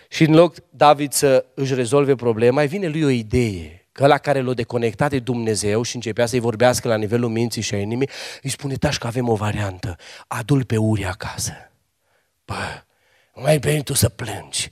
Și în loc David să își rezolve problema, îi vine lui o idee – Că la care l-a deconectat de Dumnezeu și începea să-i vorbească la nivelul minții și a inimii, îi spune, tași că avem o variantă, adul pe uri acasă. Bă, mai bine tu să plângi.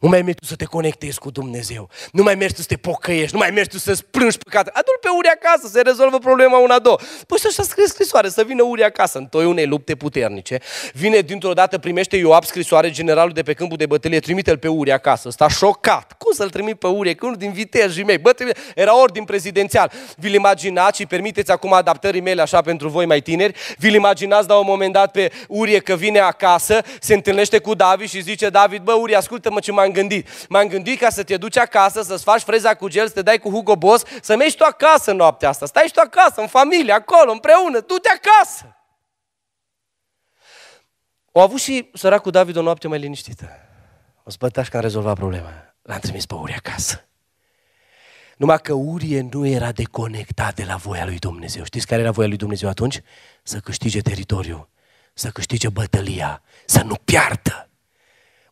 Nu mai mergi tu să te conectezi cu Dumnezeu. Nu mai mergi tu să te pocăiești. Nu mai mergi tu să-ți plângi păcat. Adu-l pe uri acasă, se rezolvă problema una, două. Păi să-și scrie scrisoare, să vină uri acasă, în toi unei lupte puternice. Vine dintr-o dată, primește Ioab scrisoare, generalul de pe câmpul de bătălie, trimite-l pe uri acasă. Sta șocat. Cum să-l trimit pe uri? Că unul din vitejii mei. Bă, trimite. Era ordin prezidențial. Vi-l imaginați și permiteți acum adaptării mele așa pentru voi mai tineri. Vi-l imaginați la un moment dat pe Urie că vine acasă, se întâlnește cu David și zice David, bă, Urie, ascultă-mă ce mai m-am gândit. M-am gândit ca să te duci acasă, să-ți faci freza cu gel, să te dai cu Hugo Boss, să mergi tu acasă în noaptea asta. Stai și tu acasă, în familie, acolo, împreună, du-te acasă. O avut și săracul David o noapte mai liniștită. O spătaș că a rezolvat problema. L-am trimis pe Uri acasă. Numai că Urie nu era deconectat de la voia lui Dumnezeu. Știți care era voia lui Dumnezeu atunci? Să câștige teritoriul, să câștige bătălia, să nu piardă.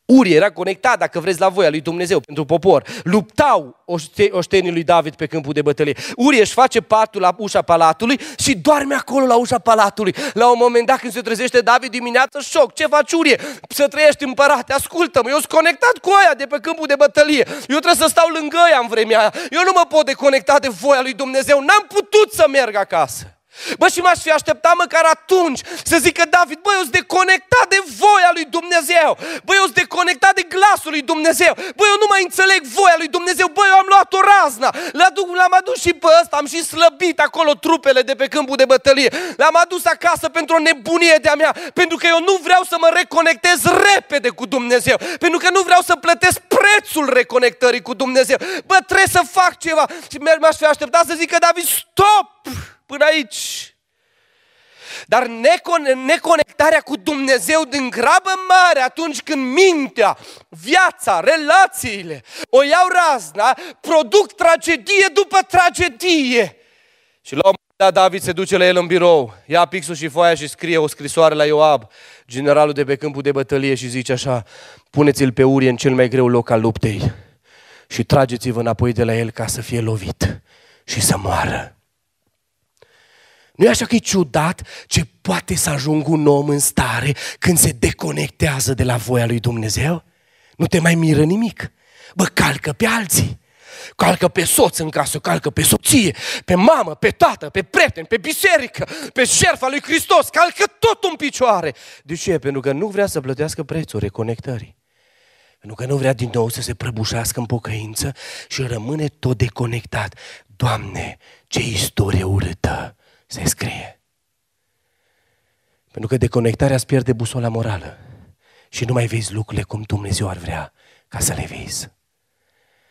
Uri era conectat, dacă vreți, la voia lui Dumnezeu pentru popor. Luptau oștenii lui David pe câmpul de bătălie. Uri își face patul la ușa palatului și doarme acolo la ușa palatului. La un moment dat când se trezește David dimineață, șoc, ce faci Urie? Să trăiești împărate, ascultă-mă, eu sunt conectat cu aia de pe câmpul de bătălie. Eu trebuie să stau lângă ea în vremea aia. Eu nu mă pot deconecta de voia lui Dumnezeu, n-am putut să merg acasă. Bă, și m-aș fi așteptat măcar atunci să zică David, băi, eu sunt deconectat de voia lui Dumnezeu. Băi, eu sunt deconectat de glasul lui Dumnezeu. Băi, eu nu mai înțeleg voia lui Dumnezeu. Băi, eu am luat o razna. L-am adus și pe ăsta, am și slăbit acolo trupele de pe câmpul de bătălie. L-am adus acasă pentru o nebunie de-a mea. Pentru că eu nu vreau să mă reconectez repede cu Dumnezeu. Pentru că nu vreau să plătesc prețul reconectării cu Dumnezeu. Bă, trebuie să fac ceva. Și m-aș fi așteptat să zică David, stop! până aici. Dar neconectarea cu Dumnezeu din grabă mare atunci când mintea, viața, relațiile o iau razna, produc tragedie după tragedie. Și la un moment dat David se duce la el în birou, ia pixul și foaia și scrie o scrisoare la Ioab, generalul de pe câmpul de bătălie și zice așa, puneți-l pe urie în cel mai greu loc al luptei și trageți-vă înapoi de la el ca să fie lovit și să moară. Nu e așa că e ciudat ce poate să ajungă un om în stare când se deconectează de la voia lui Dumnezeu? Nu te mai miră nimic. Bă, calcă pe alții. Calcă pe soț în casă, calcă pe soție, pe mamă, pe tată, pe prieten, pe biserică, pe șerfa lui Hristos, calcă tot în picioare. De ce? Pentru că nu vrea să plătească prețul reconectării. Pentru că nu vrea din nou să se prăbușească în pocăință și rămâne tot deconectat. Doamne, ce istorie urâtă! se scrie. Pentru că deconectarea îți pierde busola morală și nu mai vezi lucrurile cum Dumnezeu ar vrea ca să le vezi.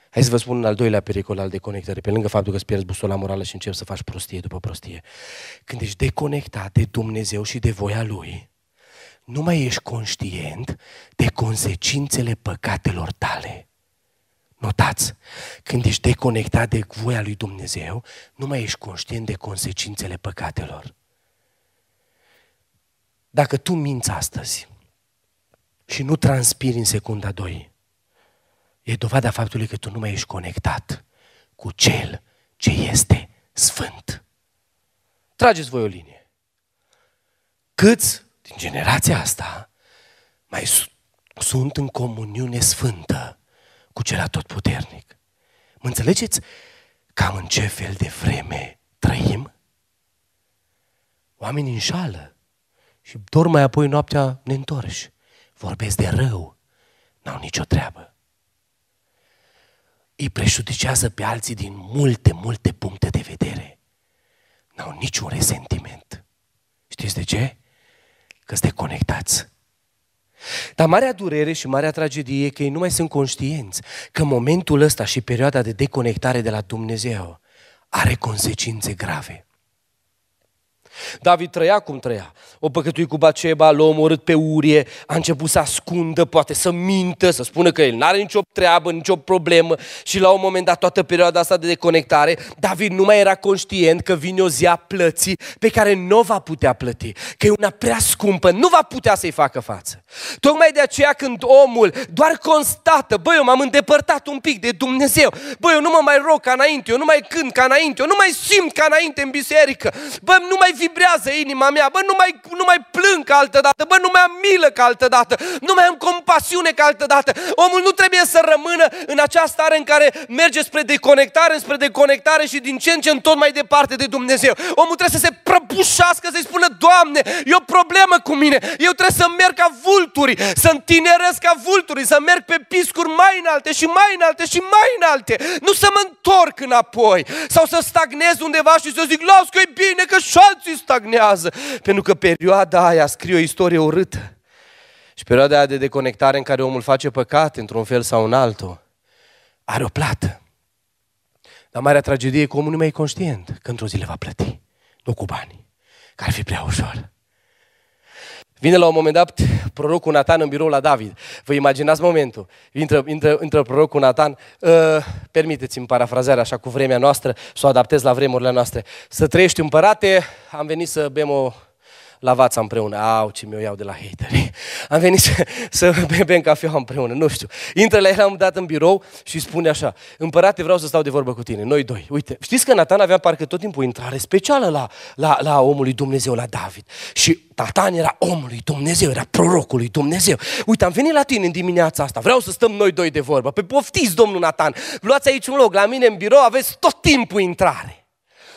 Hai să vă spun un al doilea pericol al deconectării, pe lângă faptul că îți pierzi busola morală și începi să faci prostie după prostie. Când ești deconectat de Dumnezeu și de voia Lui, nu mai ești conștient de consecințele păcatelor tale. Notați, când ești deconectat de voia lui Dumnezeu, nu mai ești conștient de consecințele păcatelor. Dacă tu minți astăzi și nu transpiri în secunda 2, e dovada faptului că tu nu mai ești conectat cu Cel ce este Sfânt. Trageți voi o linie. Câți din generația asta mai sunt în comuniune sfântă? cu cel atotputernic. Mă înțelegeți cam în ce fel de vreme trăim? Oamenii înșală și dorm mai apoi noaptea întorci. Vorbesc de rău, n-au nicio treabă. Îi prejudicează pe alții din multe, multe puncte de vedere. N-au niciun resentiment. Știți de ce? Că sunt conectați dar marea durere și marea tragedie e că ei nu mai sunt conștienți că momentul ăsta și perioada de deconectare de la Dumnezeu are consecințe grave. David trăia cum trăia. O păcătui cu Baceba, l-a omorât pe urie, a început să ascundă, poate să mintă, să spună că el n-are nicio treabă, nicio problemă și la un moment dat, toată perioada asta de deconectare, David nu mai era conștient că vine o zi a plății pe care nu va putea plăti, că e una prea scumpă, nu va putea să-i facă față. Tocmai de aceea când omul doar constată, băi, eu m-am îndepărtat un pic de Dumnezeu, băi, eu nu mă mai rog ca înainte, eu nu mai cânt ca înainte, eu nu mai simt ca înainte în biserică, băi, nu mai vibrează inima mea, bă, nu mai, nu mai plâng ca altă dată, bă, nu mai am milă ca altă dată, nu mai am compasiune ca altă dată. Omul nu trebuie să rămână în acea stare în care merge spre deconectare, spre deconectare și din ce în ce în tot mai departe de Dumnezeu. Omul trebuie să se prăbușească, să-i spună, Doamne, e o problemă cu mine, eu trebuie să merg ca vulturi, să întineresc ca vulturi, să merg pe piscuri mai înalte și mai înalte și mai înalte, nu să mă întorc înapoi sau să stagnez undeva și să zic, las că e bine, că și alții stagnează. Pentru că perioada aia scrie o istorie urâtă. Și perioada aia de deconectare în care omul face păcat într-un fel sau în altul, are o plată. Dar marea tragedie e că omul nu mai e conștient că într-o zi le va plăti. Nu cu bani, care ar fi prea ușor. Vine la un moment dat prorocul Nathan în birou la David. Vă imaginați momentul. Intră, intră, intră prorocul Nathan. Uh, permiteți-mi parafrazarea așa cu vremea noastră, să o adaptez la vremurile noastre. Să trăiești împărate, am venit să bem o la vața împreună. Au, ce mi-o iau de la hateri. Am venit să, să [LAUGHS] bem cafeaua împreună, nu știu. Intră la el am dat în birou și spune așa, împărate, vreau să stau de vorbă cu tine, noi doi. Uite, știți că Nathan avea parcă tot timpul intrare specială la, la, la omul lui Dumnezeu, la David. Și Tatan era omul lui Dumnezeu, era prorocul lui Dumnezeu. Uite, am venit la tine în dimineața asta, vreau să stăm noi doi de vorbă. Pe păi poftiți, domnul Nathan, luați aici un loc, la mine în birou aveți tot timpul intrare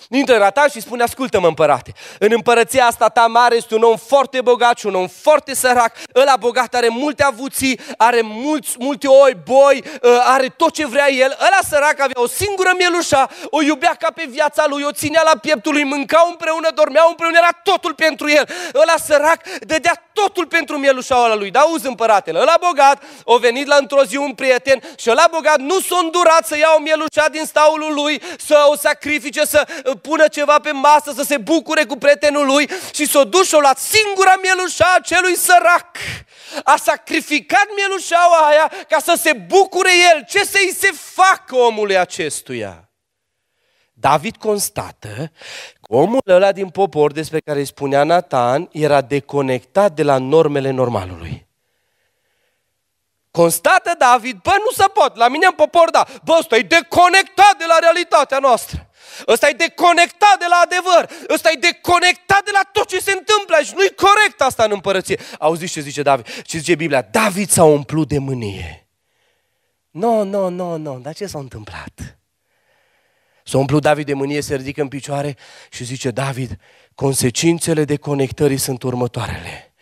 dintre Ratan și spune, ascultă-mă împărate, în împărăția asta ta mare este un om foarte bogat și un om foarte sărac, ăla bogat are multe avuții, are mulți, multe oi, boi, ă, are tot ce vrea el, ăla sărac avea o singură mielușa, o iubea ca pe viața lui, o ținea la pieptul lui, mâncau împreună, dormeau împreună, era totul pentru el, ăla sărac dădea totul pentru mielușa ăla lui, da, auzi împăratele, ăla bogat, o venit la într-o zi un prieten și ăla bogat nu s-a îndurat să ia o mielușa din staulul lui, să o sacrifice, să pună ceva pe masă, să se bucure cu prietenul lui și să o duci o la singura mielușa celui sărac. A sacrificat mielușaua aia ca să se bucure el. Ce să-i se facă omului acestuia? David constată că omul ăla din popor despre care îi spunea Nathan era deconectat de la normele normalului. Constată David, bă, nu se pot, la mine în popor, da, bă, ăsta e deconectat de la realitatea noastră ăsta e deconectat de la adevăr, ăsta e deconectat de la tot ce se întâmplă și nu-i corect asta în împărăție. Auziți ce zice David? Ce zice Biblia? David s-a umplut de mânie. Nu, no, nu, no, nu, no, nu, dar ce s-a întâmplat? S-a umplut David de mânie, se ridică în picioare și zice David, consecințele deconectării sunt următoarele.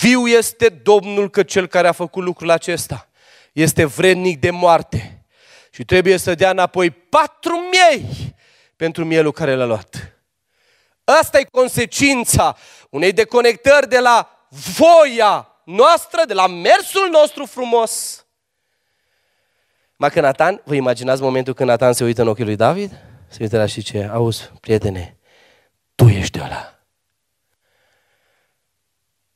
Viu este Domnul că cel care a făcut lucrul acesta este vrednic de moarte și trebuie să dea înapoi patru miei pentru mielul care l-a luat. Asta e consecința unei deconectări de la voia noastră, de la mersul nostru frumos. Mă că Nathan, vă imaginați momentul când Nathan se uită în ochii lui David? Se uită la și ce? Auzi, prietene, tu ești ăla.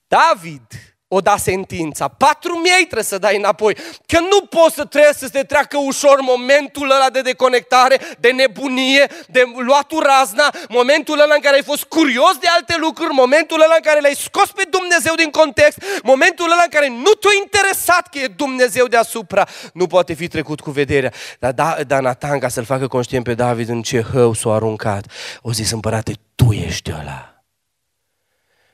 David o da sentința. Patru miei trebuie să dai înapoi. Că nu poți să trebuie să te treacă ușor momentul ăla de deconectare, de nebunie, de luatul razna, momentul ăla în care ai fost curios de alte lucruri, momentul ăla în care l-ai scos pe Dumnezeu din context, momentul ăla în care nu te ai interesat că e Dumnezeu deasupra. Nu poate fi trecut cu vederea. Dar da, da Natan, ca să-l facă conștient pe David în ce hău s-a aruncat, o zis împărate, tu ești ăla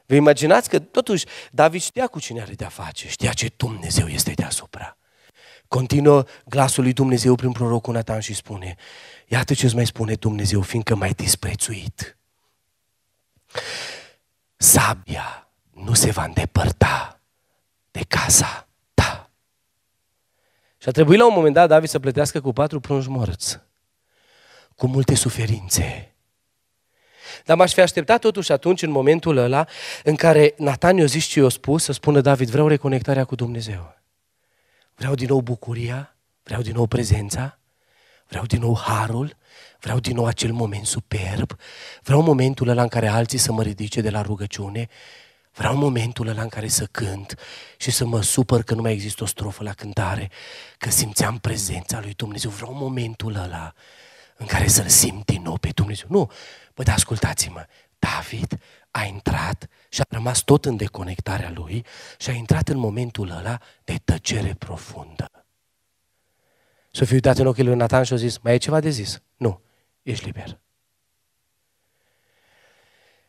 Vă imaginați că totuși David știa cu cine are de-a face, știa ce Dumnezeu este deasupra. Continuă glasul lui Dumnezeu prin prorocul Natan și spune, iată ce îți mai spune Dumnezeu, fiindcă mai ai disprețuit. Sabia nu se va îndepărta de casa ta. Și a trebuit la un moment dat David să plătească cu patru prunci morți, cu multe suferințe, dar m-aș fi așteptat totuși atunci, în momentul ăla, în care Nathan i-a zis ce i-a spus, să spună David, vreau reconectarea cu Dumnezeu. Vreau din nou bucuria, vreau din nou prezența, vreau din nou harul, vreau din nou acel moment superb, vreau momentul ăla în care alții să mă ridice de la rugăciune, vreau momentul ăla în care să cânt și să mă supăr că nu mai există o strofă la cântare, că simțeam prezența lui Dumnezeu, vreau momentul ăla în care să-L simt din nou pe Dumnezeu. Nu, păi da, ascultați-mă, David a intrat și a rămas tot în deconectarea lui și a intrat în momentul ăla de tăcere profundă. Să fiu dat în ochii lui Nathan și a zis, mai e ceva de zis? Nu, ești liber.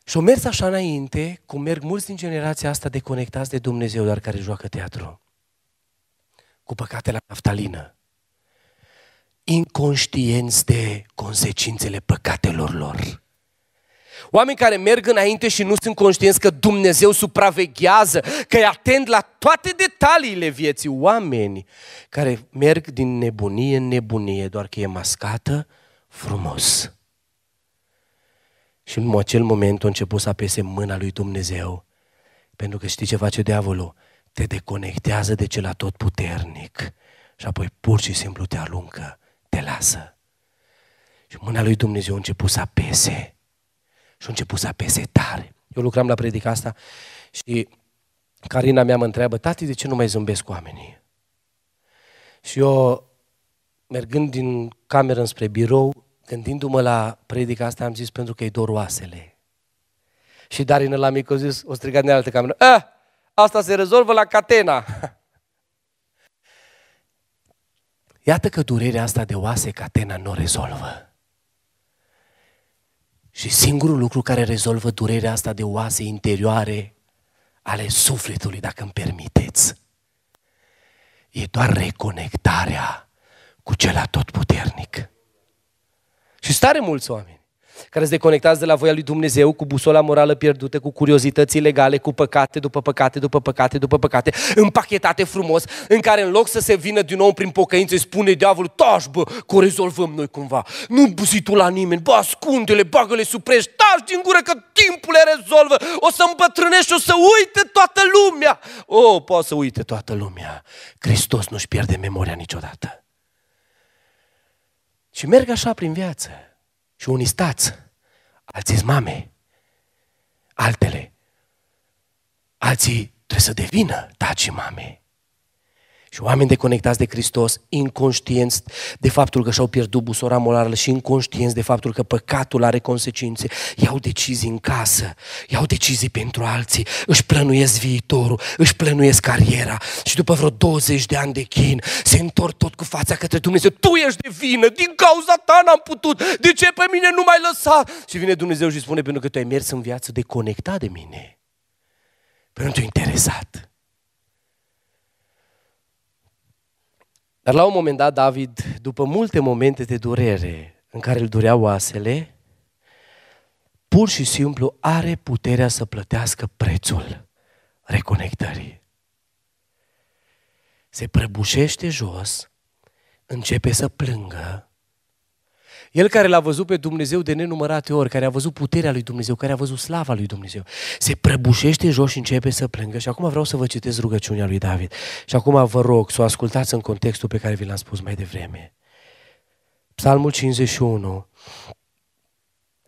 Și o mers așa înainte, cum merg mulți din generația asta deconectați de Dumnezeu, dar care joacă teatru. Cu păcate la naftalină inconștienți de consecințele păcatelor lor. Oameni care merg înainte și nu sunt conștienți că Dumnezeu supraveghează, că e atent la toate detaliile vieții. Oameni care merg din nebunie în nebunie, doar că e mascată frumos. Și în acel moment a început să apese mâna lui Dumnezeu. Pentru că știi ce face diavolul? Te deconectează de cel atotputernic și apoi pur și simplu te aluncă lasă. Și mâna lui Dumnezeu a început să apese. Și a început să apese tare. Eu lucram la predica asta și Carina mea mă întreabă, tati, de ce nu mai zâmbesc cu oamenii? Și eu, mergând din cameră înspre birou, gândindu-mă la predica asta, am zis, pentru că e oasele. Și Darina la mic a zis, o strigat în altă cameră, ah, asta se rezolvă la catena. [LAUGHS] Iată că durerea asta de oase catena nu o rezolvă. Și singurul lucru care rezolvă durerea asta de oase interioare ale sufletului, dacă îmi permiteți, e doar reconectarea cu cel atotputernic. Și stare mulți oameni care se deconectează de la voia lui Dumnezeu, cu busola morală pierdută, cu curiozități ilegale, cu păcate după păcate, după păcate, după păcate, împachetate frumos, în care în loc să se vină din nou prin pocăință, îi spune diavolul, tași bă, că o rezolvăm noi cumva. Nu buzi tu la nimeni, bă, ascunde-le, bagă-le suprești, tași din gură că timpul le rezolvă, o să îmbătrânești, o să uite toată lumea. O, oh, poate să uite toată lumea. Hristos nu-și pierde memoria niciodată. Și merg așa prin viață și unii stați, alții mame, altele. Alții trebuie să devină taci mame. Și oameni deconectați de Hristos, inconștienți de faptul că și-au pierdut busora morală și inconștienți de faptul că păcatul are consecințe, iau decizii în casă, iau decizii pentru alții, își plănuiesc viitorul, își plănuiesc cariera și după vreo 20 de ani de chin se întorc tot cu fața către Dumnezeu. Tu ești de vină, din cauza ta n-am putut, de ce pe mine nu mai lăsa? Și vine Dumnezeu și spune, pentru că tu ai mers în viață deconectat de mine, pentru că tu interesat. Dar la un moment dat, David, după multe momente de durere în care îl dureau oasele, pur și simplu are puterea să plătească prețul reconectării. Se prăbușește jos, începe să plângă el care l-a văzut pe Dumnezeu de nenumărate ori, care a văzut puterea lui Dumnezeu, care a văzut slava lui Dumnezeu, se prăbușește jos și începe să plângă. Și acum vreau să vă citesc rugăciunea lui David. Și acum vă rog să o ascultați în contextul pe care vi l-am spus mai devreme. Psalmul 51,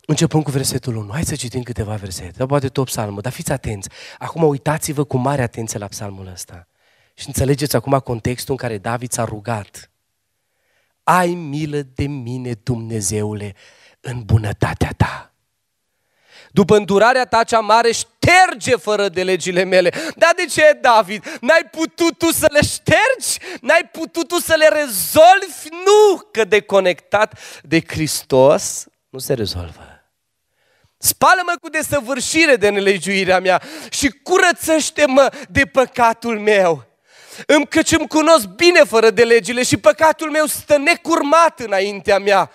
Începând cu versetul 1. Hai să citim câteva versete, poate tot psalmul, dar fiți atenți. Acum uitați-vă cu mare atenție la psalmul ăsta. Și înțelegeți acum contextul în care David s-a rugat ai milă de mine, Dumnezeule, în bunătatea ta. După îndurarea ta cea mare, șterge fără de legile mele. Dar de ce, David? N-ai putut tu să le ștergi? N-ai putut tu să le rezolvi? Nu! Că deconectat de Hristos nu se rezolvă. Spală-mă cu desăvârșire de nelegiuirea mea și curățește-mă de păcatul meu îmi căci îmi cunosc bine fără de legile și păcatul meu stă necurmat înaintea mea.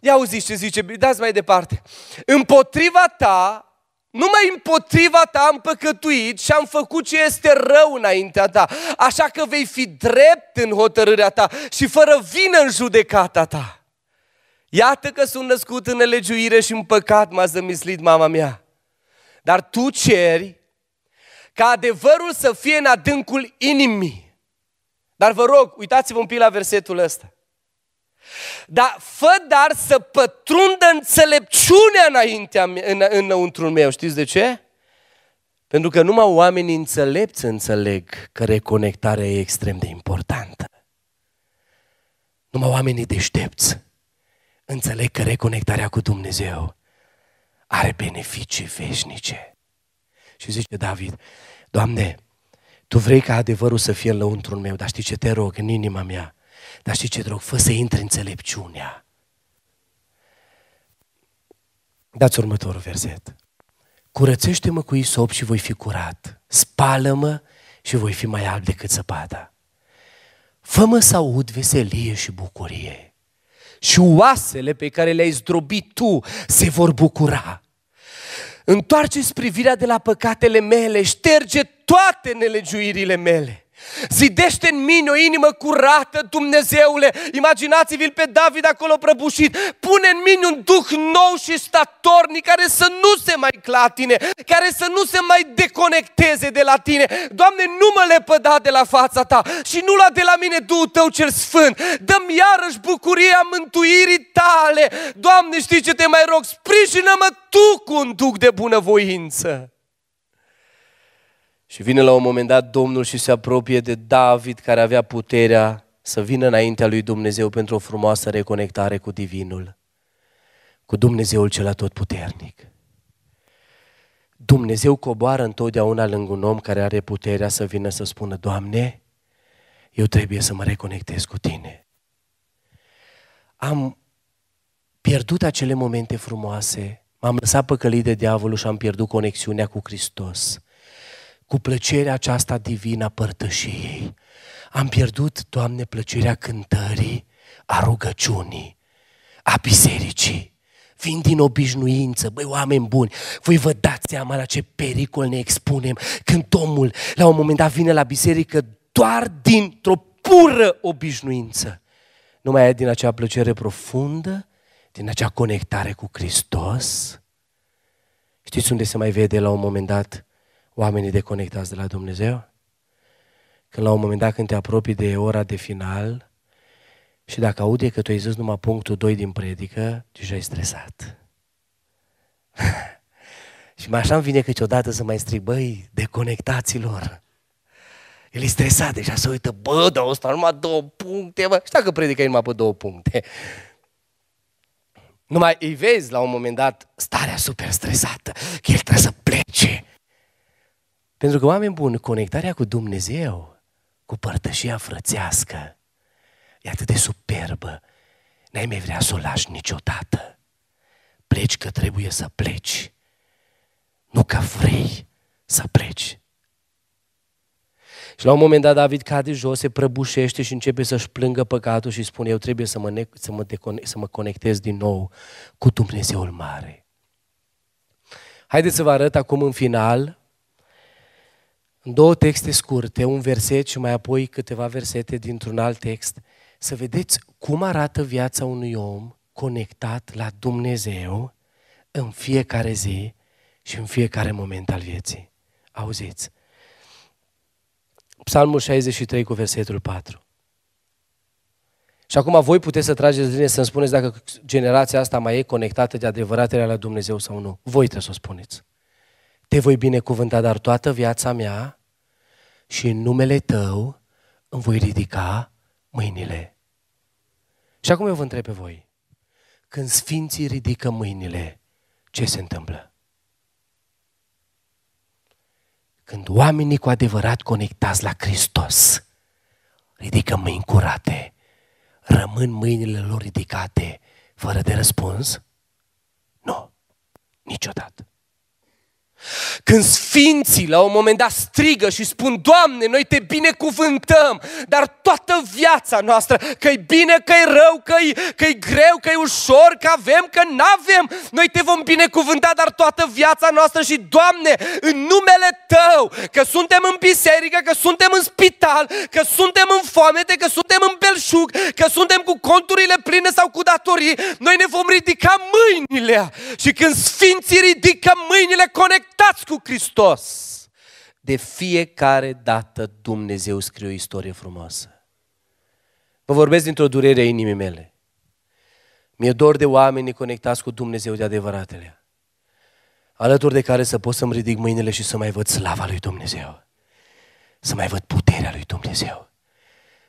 Ia auziți ce zice, dați mai departe. Împotriva ta, numai împotriva ta am păcătuit și am făcut ce este rău înaintea ta, așa că vei fi drept în hotărârea ta și fără vină în judecata ta. Iată că sunt născut în nelegiuire și în păcat m-a zămislit mama mea. Dar tu ceri ca adevărul să fie în adâncul inimii. Dar vă rog, uitați-vă un pic la versetul ăsta. Dar fă dar să pătrundă înțelepciunea înaintea, în, înăuntru meu. Știți de ce? Pentru că numai oamenii înțelepți înțeleg că reconectarea e extrem de importantă. Numai oamenii deștepți înțeleg că reconectarea cu Dumnezeu are beneficii veșnice. Și zice David, Doamne, Tu vrei ca adevărul să fie în meu, dar știi ce te rog în inima mea? Dar știi ce te rog? Fă să intre înțelepciunea. Dați următorul verset. Curățește-mă cu isop și voi fi curat. Spală-mă și voi fi mai alb decât zăpada. Fă-mă să aud veselie și bucurie. Și oasele pe care le-ai zdrobit tu se vor bucura. Întoarceți privirea de la păcatele mele, șterge toate nelegiuirile mele. Zidește în mine o inimă curată, Dumnezeule. Imaginați-vi-l pe David acolo prăbușit. Pune în mine un duh nou și statornic care să nu se mai clatine, care să nu se mai deconecteze de la tine. Doamne, nu mă lepăda de la fața ta și nu lua de la mine Duhul tău cel sfânt. Dă-mi iarăși bucuria mântuirii tale. Doamne, știi ce te mai rog? Sprijină-mă tu cu un duc de bunăvoință. Și vine la un moment dat Domnul și se apropie de David care avea puterea să vină înaintea lui Dumnezeu pentru o frumoasă reconectare cu Divinul, cu Dumnezeul cel atotputernic. Dumnezeu coboară întotdeauna lângă un om care are puterea să vină să spună, Doamne, eu trebuie să mă reconectez cu Tine. Am pierdut acele momente frumoase, m-am lăsat păcălit de diavolul și am pierdut conexiunea cu Hristos cu plăcerea aceasta divină a părtășiei. Am pierdut, Doamne, plăcerea cântării, a rugăciunii, a bisericii. Vin din obișnuință, băi, oameni buni, voi vă dați seama la ce pericol ne expunem când omul la un moment dat vine la biserică doar dintr-o pură obișnuință. Nu mai e din acea plăcere profundă, din acea conectare cu Hristos. Știți unde se mai vede la un moment dat oamenii deconectați de la Dumnezeu? Când la un moment dat când te apropii de ora de final și dacă aude că tu ai zis numai punctul 2 din predică, deja ai stresat. [LAUGHS] și mai așa îmi vine câteodată să mai strig, băi, deconectaților. El e stresat deja, se uită, bă, dar ăsta numai două puncte, bă. Și dacă predică numai pe două puncte. Numai îi vezi la un moment dat starea super stresată, că el trebuie să plece. Pentru că, oameni buni, conectarea cu Dumnezeu, cu părtășia frățească, e atât de superbă, n-ai mai vrea să o lași niciodată. Pleci că trebuie să pleci, nu că vrei să pleci. Și la un moment dat David cade jos, se prăbușește și începe să-și plângă păcatul și spune, eu trebuie să mă, ne- să mă, decone- să mă conectez din nou cu Dumnezeul Mare. Haideți să vă arăt acum în final două texte scurte, un verset și mai apoi câteva versete dintr-un alt text, să vedeți cum arată viața unui om conectat la Dumnezeu în fiecare zi și în fiecare moment al vieții. Auziți? Psalmul 63 cu versetul 4. Și acum voi puteți să trageți din să-mi spuneți dacă generația asta mai e conectată de adevăratele la Dumnezeu sau nu. Voi trebuie să o spuneți. Te voi binecuvânta, dar toată viața mea și în numele Tău îmi voi ridica mâinile. Și acum eu vă întreb pe voi, când sfinții ridică mâinile, ce se întâmplă? Când oamenii cu adevărat conectați la Hristos, ridică mâini curate, rămân mâinile lor ridicate, fără de răspuns? Nu, niciodată. Când sfinții la un moment dat strigă și spun, Doamne, noi te binecuvântăm, dar toată viața noastră, că-i bine, că-i rău, că-i, că-i greu, că-i ușor, că avem, că n-avem, noi te vom binecuvânta, dar toată viața noastră și, Doamne, în numele Tău, că suntem în biserică, că suntem în spital, că suntem în foamete, că suntem în belșug, că suntem cu conturile pline sau cu datorii, noi ne vom ridica mâinile. Și când sfinții ridică mâinile conectate, conectați cu Hristos. De fiecare dată Dumnezeu scrie o istorie frumoasă. Vă vorbesc dintr-o durere a inimii mele. Mi-e dor de oameni conectați cu Dumnezeu de adevăratele, alături de care să pot să-mi ridic mâinile și să mai văd slava lui Dumnezeu, să mai văd puterea lui Dumnezeu,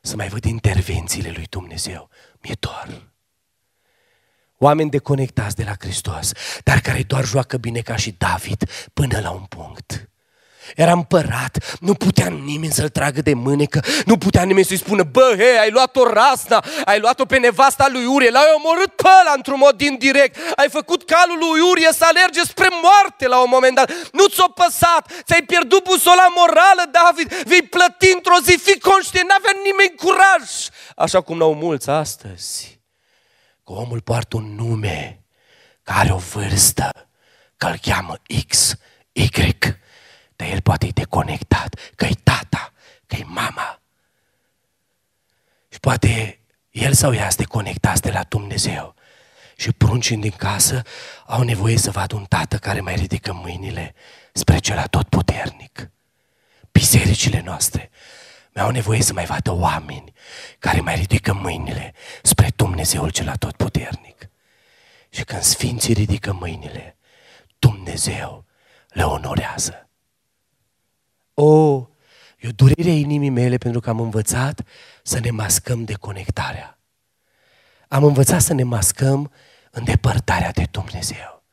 să mai văd intervențiile lui Dumnezeu. Mi-e dor oameni deconectați de la Hristos, dar care doar joacă bine ca și David până la un punct. Era împărat, nu putea nimeni să-l tragă de mânecă, nu putea nimeni să-i spună, bă, hei, ai luat-o rasna, ai luat-o pe nevasta lui Urie, l-ai omorât pe ăla într-un mod indirect, ai făcut calul lui Urie să alerge spre moarte la un moment dat, nu ți-o păsat, ți-ai pierdut busola morală, David, vei plăti într-o zi, fii conștient, n-avea nimeni curaj, așa cum n-au mulți astăzi că omul poartă un nume, care are o vârstă, că îl cheamă X, Y, dar el poate e deconectat, că e tata, că e mama. Și poate el sau ea este conectat de la Dumnezeu. Și pruncii din casă au nevoie să vadă un tată care mai ridică mâinile spre cel puternic Bisericile noastre mi-au nevoie să mai vadă oameni care mai ridică mâinile spre Dumnezeul cel atotputernic. Și când sfinții ridică mâinile, Dumnezeu le onorează. O, e o durere inimii mele pentru că am învățat să ne mascăm de conectarea. Am învățat să ne mascăm îndepărtarea de Dumnezeu.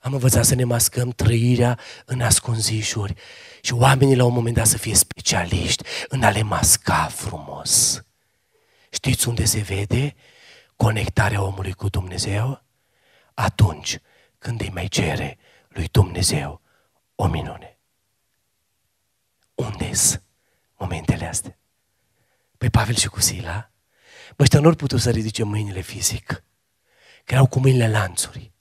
Am învățat să ne mascăm trăirea în ascunzișuri și deci oamenii la un moment dat să fie specialiști în a le masca frumos. Știți unde se vede conectarea omului cu Dumnezeu? Atunci când îi mai cere lui Dumnezeu o minune. unde sunt momentele astea? Păi Pavel și cu Sila, ăștia nu au putut să ridice mâinile fizic, că erau cu mâinile lanțuri.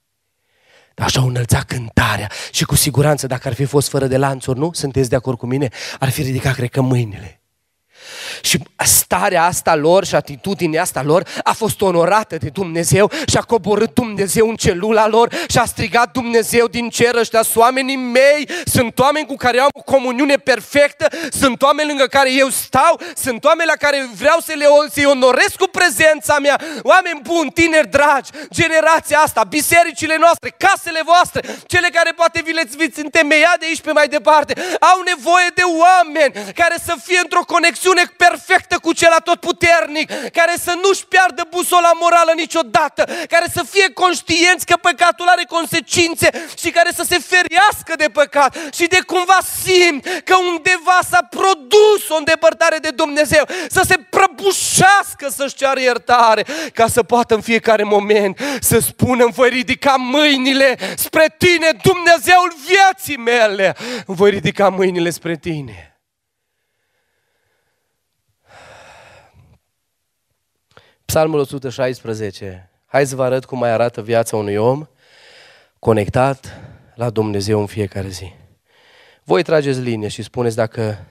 Dar așa înălțat cântarea și cu siguranță dacă ar fi fost fără de lanțuri, nu? Sunteți de acord cu mine? Ar fi ridicat, cred că, mâinile. Și starea asta lor și atitudinea asta lor a fost onorată de Dumnezeu și a coborât Dumnezeu în celula lor și a strigat Dumnezeu din cer ăștia, oamenii mei, sunt oameni cu care am o comuniune perfectă, sunt oameni lângă care eu stau, sunt oameni la care vreau să le să onorez cu prezența mea, oameni buni, tineri dragi, generația asta, bisericile noastre, casele voastre, cele care poate vi le veți întemeia de aici pe mai departe, au nevoie de oameni care să fie într-o conexiune comuniune perfectă cu cel atotputernic, care să nu-și piardă busola morală niciodată, care să fie conștienți că păcatul are consecințe și care să se feriască de păcat și de cumva simt că undeva s-a produs o îndepărtare de Dumnezeu, să se prăbușească să-și ceară iertare, ca să poată în fiecare moment să spună, voi ridica mâinile spre tine, Dumnezeul vieții mele, voi ridica mâinile spre tine. Psalmul 116. Hai să vă arăt cum mai arată viața unui om conectat la Dumnezeu în fiecare zi. Voi trageți linie și spuneți dacă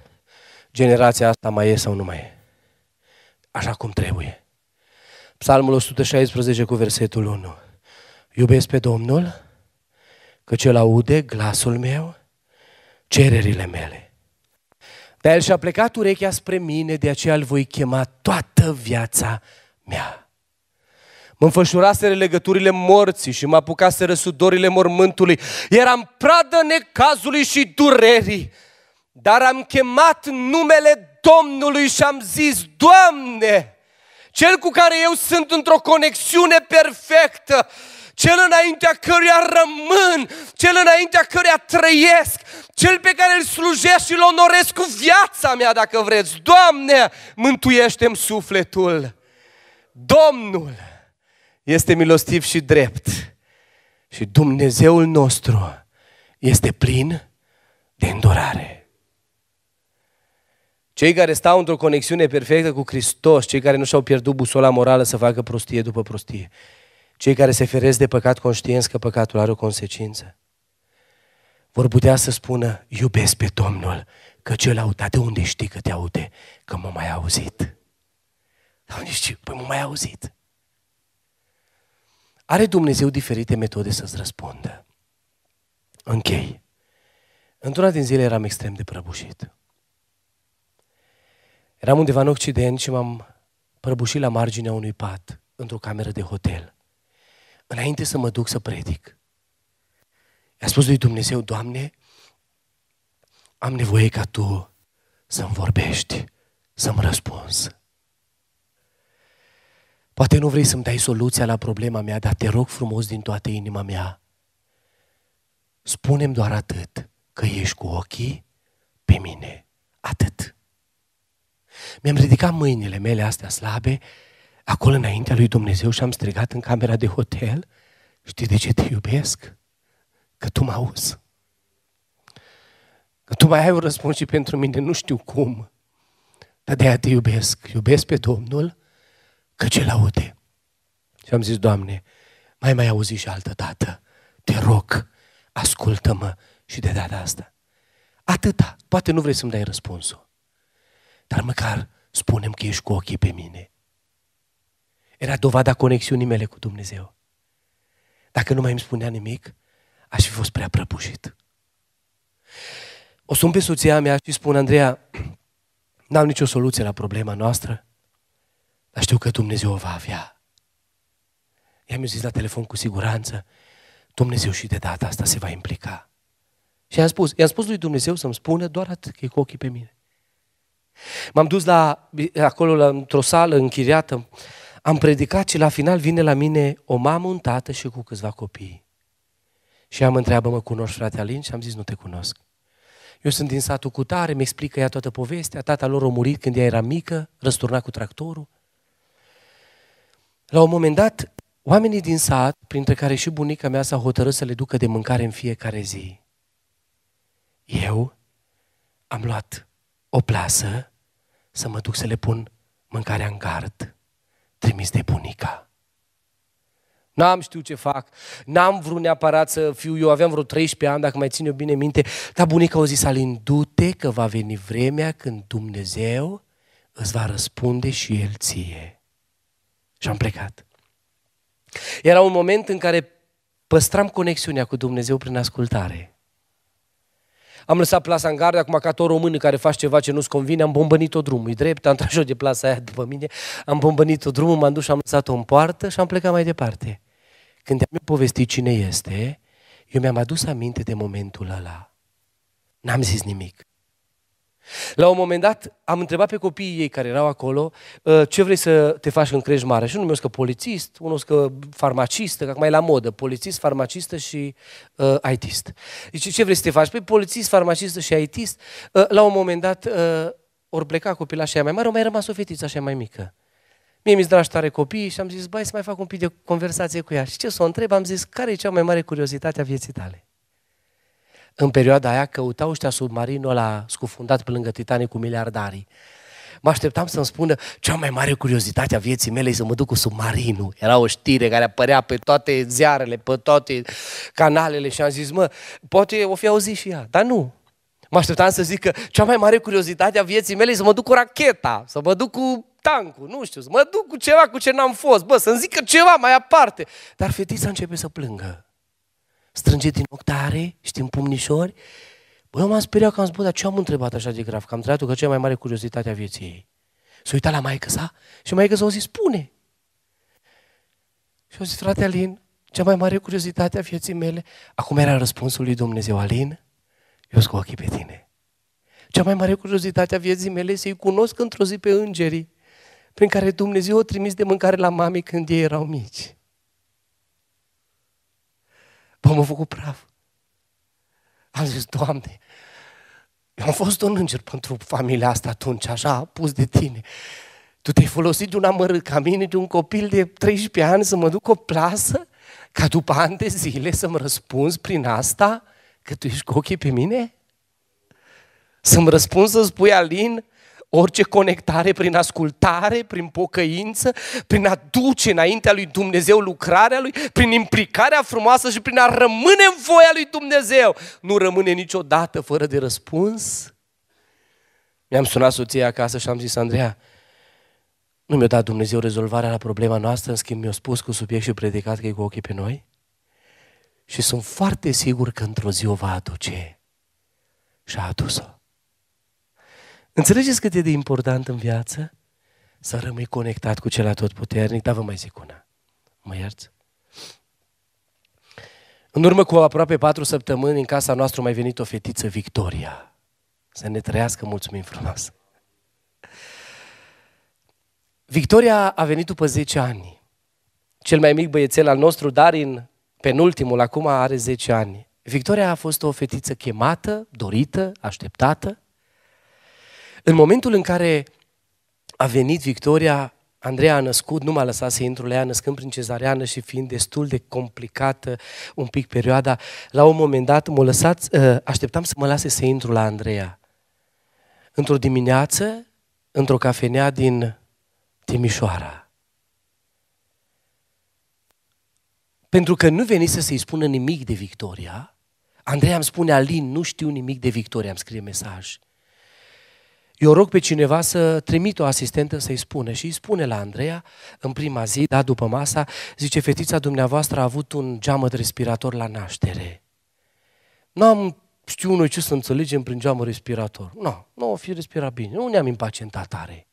generația asta mai e sau nu mai e. Așa cum trebuie. Psalmul 116 cu versetul 1. Iubesc pe Domnul, că cel aude glasul meu, cererile mele. Dar el și-a plecat urechea spre mine, de aceea îl voi chema toată viața mea. Mă înfășuraseră legăturile morții și mă apucaseră sudorile mormântului. Eram pradă necazului și durerii, dar am chemat numele Domnului și am zis, Doamne, Cel cu care eu sunt într-o conexiune perfectă, cel înaintea căruia rămân, cel înaintea căruia trăiesc, cel pe care îl slujesc și îl onoresc cu viața mea, dacă vreți. Doamne, mântuiește-mi sufletul. Domnul este milostiv și drept și Dumnezeul nostru este plin de îndurare. Cei care stau într-o conexiune perfectă cu Hristos, cei care nu și-au pierdut busola morală să facă prostie după prostie, cei care se feresc de păcat conștienți că păcatul are o consecință, vor putea să spună, iubesc pe Domnul, că cel audat de unde știi că te aude, că mă mai auzit. Dar zice, păi m-am mai auzit. Are Dumnezeu diferite metode să-ți răspundă. Închei. Într-una din zile eram extrem de prăbușit. Eram undeva în Occident și m-am prăbușit la marginea unui pat, într-o cameră de hotel. Înainte să mă duc să predic. I-a spus lui Dumnezeu, Doamne, am nevoie ca Tu să-mi vorbești, să-mi răspunzi. Poate nu vrei să-mi dai soluția la problema mea, dar te rog frumos din toată inima mea. Spunem doar atât, că ești cu ochii pe mine. Atât. Mi-am ridicat mâinile mele astea slabe, acolo înaintea lui Dumnezeu și am strigat în camera de hotel, știi de ce te iubesc? Că tu mă auzi. Că tu mai ai un răspuns și pentru mine, nu știu cum, dar de aia te iubesc. Iubesc pe Domnul Că ce aude. Și am zis, Doamne, mai mai auzi și altă dată. Te rog, ascultă-mă și de data asta. Atâta. Poate nu vrei să-mi dai răspunsul. Dar măcar spunem că ești cu ochii pe mine. Era dovada conexiunii mele cu Dumnezeu. Dacă nu mai îmi spunea nimic, aș fi fost prea prăbușit. O sun pe soția mea și spun, Andreea, [CLEARS THROAT] n-am nicio soluție la problema noastră, dar știu că Dumnezeu o va avea. I-am zis la telefon cu siguranță, Dumnezeu și de data asta se va implica. Și i-am spus, i-am spus lui Dumnezeu să-mi spună doar atât, că e cu ochii pe mine. M-am dus la, acolo la, într-o sală închiriată, am predicat și la final vine la mine o mamă, un tată și cu câțiva copii. Și am întreabă, mă cunoști frate Alin? Și am zis, nu te cunosc. Eu sunt din satul Cutare, mi explică ea toată povestea, tata lor a murit când ea era mică, răsturna cu tractorul. La un moment dat, oamenii din sat, printre care și bunica mea s-a hotărât să le ducă de mâncare în fiecare zi, eu am luat o plasă să mă duc să le pun mâncarea în gard, trimis de bunica. N-am știut ce fac, n-am vrut neapărat să fiu, eu aveam vreo 13 ani, dacă mai țin eu bine minte, dar bunica o zis, Alin, du-te că va veni vremea când Dumnezeu îți va răspunde și El ție. Și am plecat. Era un moment în care păstram conexiunea cu Dumnezeu prin ascultare. Am lăsat plasa în gardă, acum ca tot român care faci ceva ce nu-ți convine, am bombănit-o drumul, e drept, am tras de plasa aia după mine, am bombănit-o drumul, m-am dus și am lăsat-o în poartă și am plecat mai departe. Când am povestit cine este, eu mi-am adus aminte de momentul ăla. N-am zis nimic. La un moment dat am întrebat pe copiii ei care erau acolo ă, ce vrei să te faci când crești mare. Și unul mi-a că polițist, unul că farmacistă, că acum e la modă, polițist, farmacistă și uh, ă, ITist. Deci ce vrei să te faci? Păi polițist, farmacistă și ITist. Uh, ă, la un moment dat uh, ori pleca copila și mai mare, ori mai rămas o fetiță așa mai mică. Mie mi-s dragi tare copiii și am zis, băi, să mai fac un pic de conversație cu ea. Și ce să o întreb? Am zis, care e cea mai mare curiozitate a vieții tale? în perioada aia căutau ăștia submarinul ăla scufundat pe lângă Titanic cu miliardarii. Mă așteptam să-mi spună cea mai mare curiozitate a vieții mele e să mă duc cu submarinul. Era o știre care apărea pe toate ziarele, pe toate canalele și am zis, mă, poate o fi auzit și ea. Dar nu, Mă așteptam să zic că cea mai mare curiozitate a vieții mele e să mă duc cu racheta, să mă duc cu tancul, nu știu, să mă duc cu ceva cu ce n-am fost, bă, să-mi zică ceva mai aparte. Dar fetița începe să plângă strânge din ochi tare și în pumnișori. Bă, eu m-am speriat că am zis, bă, dar ce am întrebat așa de grav? Că am întrebat că cea mai mare curiozitate a vieții ei. S-a uitat la maică sa și maică sa o zis, spune. Și a zis, frate Alin, cea mai mare curiozitate a vieții mele. Acum era răspunsul lui Dumnezeu, Alin, eu scu ochii pe tine. Cea mai mare curiozitate a vieții mele este să-i cunosc într-o zi pe îngerii prin care Dumnezeu o trimis de mâncare la mami când ei erau mici m-a făcut praf. Am zis, Doamne, eu am fost un înger pentru familia asta atunci, așa, pus de tine. Tu te-ai folosit de un amărât ca mine, de un copil de 13 ani, să mă duc o plasă, ca după ani de zile să-mi răspunzi prin asta că tu ești cu ochii pe mine? Să-mi răspunzi să spui, Alin, Orice conectare prin ascultare, prin pocăință, prin a duce înaintea lui Dumnezeu lucrarea lui, prin implicarea frumoasă și prin a rămâne în voia lui Dumnezeu, nu rămâne niciodată fără de răspuns? Mi-am sunat soția acasă și am zis, Andreea, nu mi-a dat Dumnezeu rezolvarea la problema noastră, în schimb mi-a spus cu subiect și predicat că e cu ochii pe noi și sunt foarte sigur că într-o zi o va aduce. Și a adus-o. Înțelegeți cât e de important în viață? Să rămâi conectat cu cel atotputernic, dar vă mai zic una. Mă ierți? În urmă cu aproape patru săptămâni, în casa noastră a mai venit o fetiță, Victoria. Să ne trăiască, mulțumim frumos. Victoria a venit după 10 ani. Cel mai mic băiețel al nostru, Darin, penultimul, acum are 10 ani. Victoria a fost o fetiță chemată, dorită, așteptată. În momentul în care a venit victoria, Andreea a născut, nu m-a lăsat să intru la ea, născând prin cezareană și fiind destul de complicată un pic perioada, la un moment dat m-a lăsat, ă, așteptam să mă lase să intru la Andreea. Într-o dimineață, într-o cafenea din Timișoara. Pentru că nu venise să-i spună nimic de victoria, Andreea îmi spune, Alin, nu știu nimic de victoria, îmi scrie mesaj. Eu rog pe cineva să trimit o asistentă să-i spune și îi spune la Andreea, în prima zi, da, după masa, zice, fetița dumneavoastră a avut un de respirator la naștere. Nu am știu noi ce să înțelegem prin geamă respirator. Nu, nu o fi respirat bine, nu ne-am impacientat tare.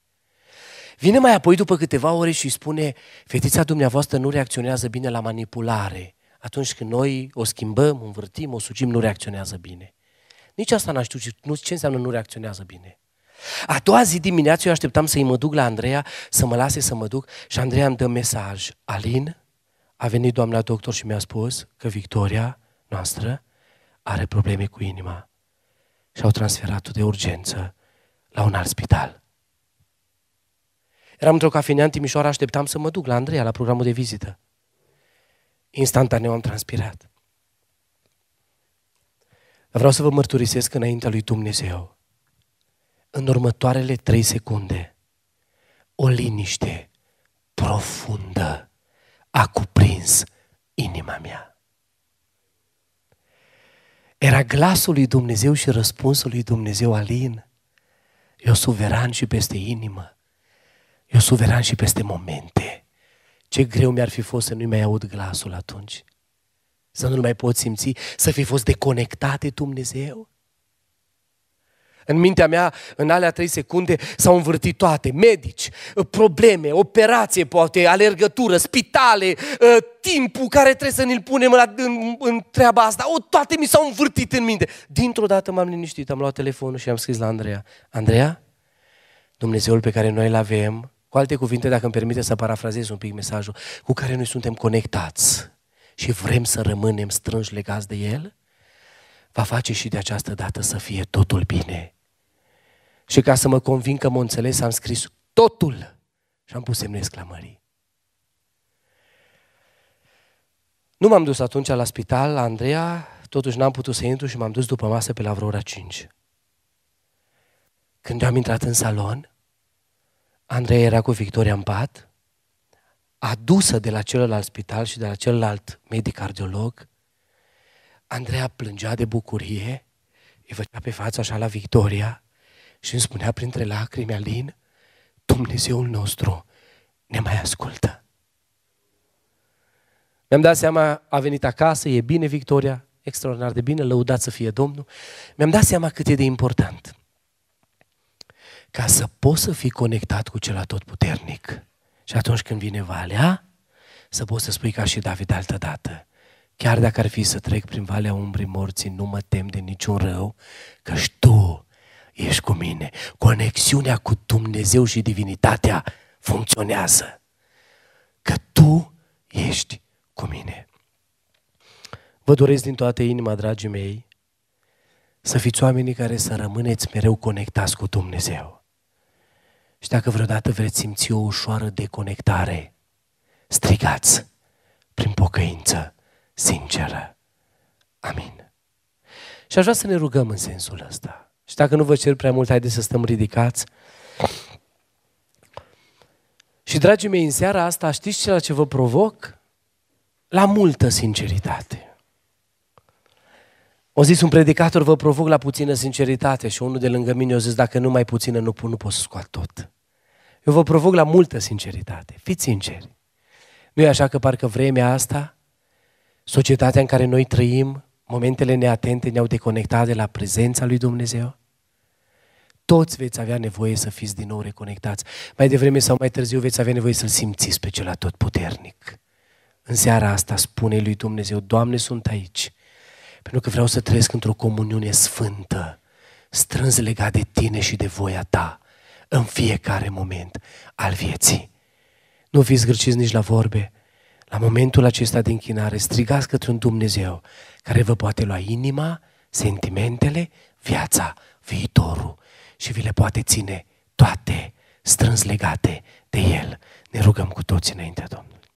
Vine mai apoi după câteva ore și spune, fetița dumneavoastră nu reacționează bine la manipulare. Atunci când noi o schimbăm, învârtim, o sugim, nu reacționează bine. Nici asta n-a știut nu, ce înseamnă nu reacționează bine. A doua zi dimineață eu așteptam să-i mă duc la Andreea, să mă lase să mă duc și Andreea îmi dă mesaj. Alin, a venit doamna doctor și mi-a spus că Victoria noastră are probleme cu inima și au transferat-o de urgență la un alt spital. Eram într-o cafenea în Timișoara, așteptam să mă duc la Andreea, la programul de vizită. Instantaneu am transpirat. Vreau să vă mărturisesc înaintea lui Dumnezeu în următoarele trei secunde, o liniște profundă a cuprins inima mea. Era glasul lui Dumnezeu și răspunsul lui Dumnezeu alin. Eu suveran și peste inimă. Eu suveran și peste momente. Ce greu mi-ar fi fost să nu-i mai aud glasul atunci. Să nu-l mai pot simți, să fi fost deconectat de Dumnezeu. În mintea mea, în alea trei secunde, s-au învârtit toate. Medici, probleme, operație poate, alergătură, spitale, ă, timpul care trebuie să ne-l punem în, în, în treaba asta. O, toate mi s-au învârtit în minte. Dintr-o dată m-am liniștit, am luat telefonul și am scris la Andreea. Andreea, Dumnezeul pe care noi îl avem, cu alte cuvinte, dacă îmi permite să parafrazez un pic mesajul, cu care noi suntem conectați și vrem să rămânem strânși legați de el, va face și de această dată să fie totul bine. Și ca să mă convin că mă înțeles, am scris totul și am pus semne exclamării. Nu m-am dus atunci la spital, la Andreea, totuși n-am putut să intru și m-am dus după masă pe la vreo ora 5. Când am intrat în salon, Andreea era cu Victoria în pat, adusă de la celălalt spital și de la celălalt medic cardiolog, Andreea plângea de bucurie, îi făcea pe față așa la Victoria și îmi spunea printre lacrimi, Alin, Dumnezeul nostru ne mai ascultă. Mi-am dat seama, a venit acasă, e bine Victoria, extraordinar de bine, lăudat să fie Domnul. Mi-am dat seama cât e de important ca să poți să fii conectat cu cel atotputernic. Și atunci când vine valea, să poți să spui ca și David altă dată, Chiar dacă ar fi să trec prin valea umbrei morții, nu mă tem de niciun rău, și Tu ești cu mine. Conexiunea cu Dumnezeu și divinitatea funcționează. Că Tu ești cu mine. Vă doresc din toată inima, dragii mei, să fiți oamenii care să rămâneți mereu conectați cu Dumnezeu. Și dacă vreodată vreți simți o ușoară deconectare, strigați prin pocăință sinceră. Amin. Și aș vrea să ne rugăm în sensul ăsta. Și dacă nu vă cer prea mult, haideți să stăm ridicați. Și, dragii mei, în seara asta, știți ceea ce vă provoc? La multă sinceritate. O zis un predicator, vă provoc la puțină sinceritate și unul de lângă mine o zis, dacă nu mai puțină, nu, nu pot să scoat tot. Eu vă provoc la multă sinceritate. Fiți sinceri. Nu e așa că parcă vremea asta Societatea în care noi trăim, momentele neatente ne-au deconectat de la prezența lui Dumnezeu. Toți veți avea nevoie să fiți din nou reconectați. Mai devreme sau mai târziu veți avea nevoie să-L simțiți pe cel puternic. În seara asta spune lui Dumnezeu, Doamne, sunt aici, pentru că vreau să trăiesc într-o comuniune sfântă, strâns legat de Tine și de voia Ta, în fiecare moment al vieții. Nu fiți grăciți nici la vorbe, la momentul acesta de închinare, strigați către un Dumnezeu care vă poate lua inima, sentimentele, viața, viitorul și vi le poate ține toate strâns legate de El. Ne rugăm cu toții înaintea Domnului.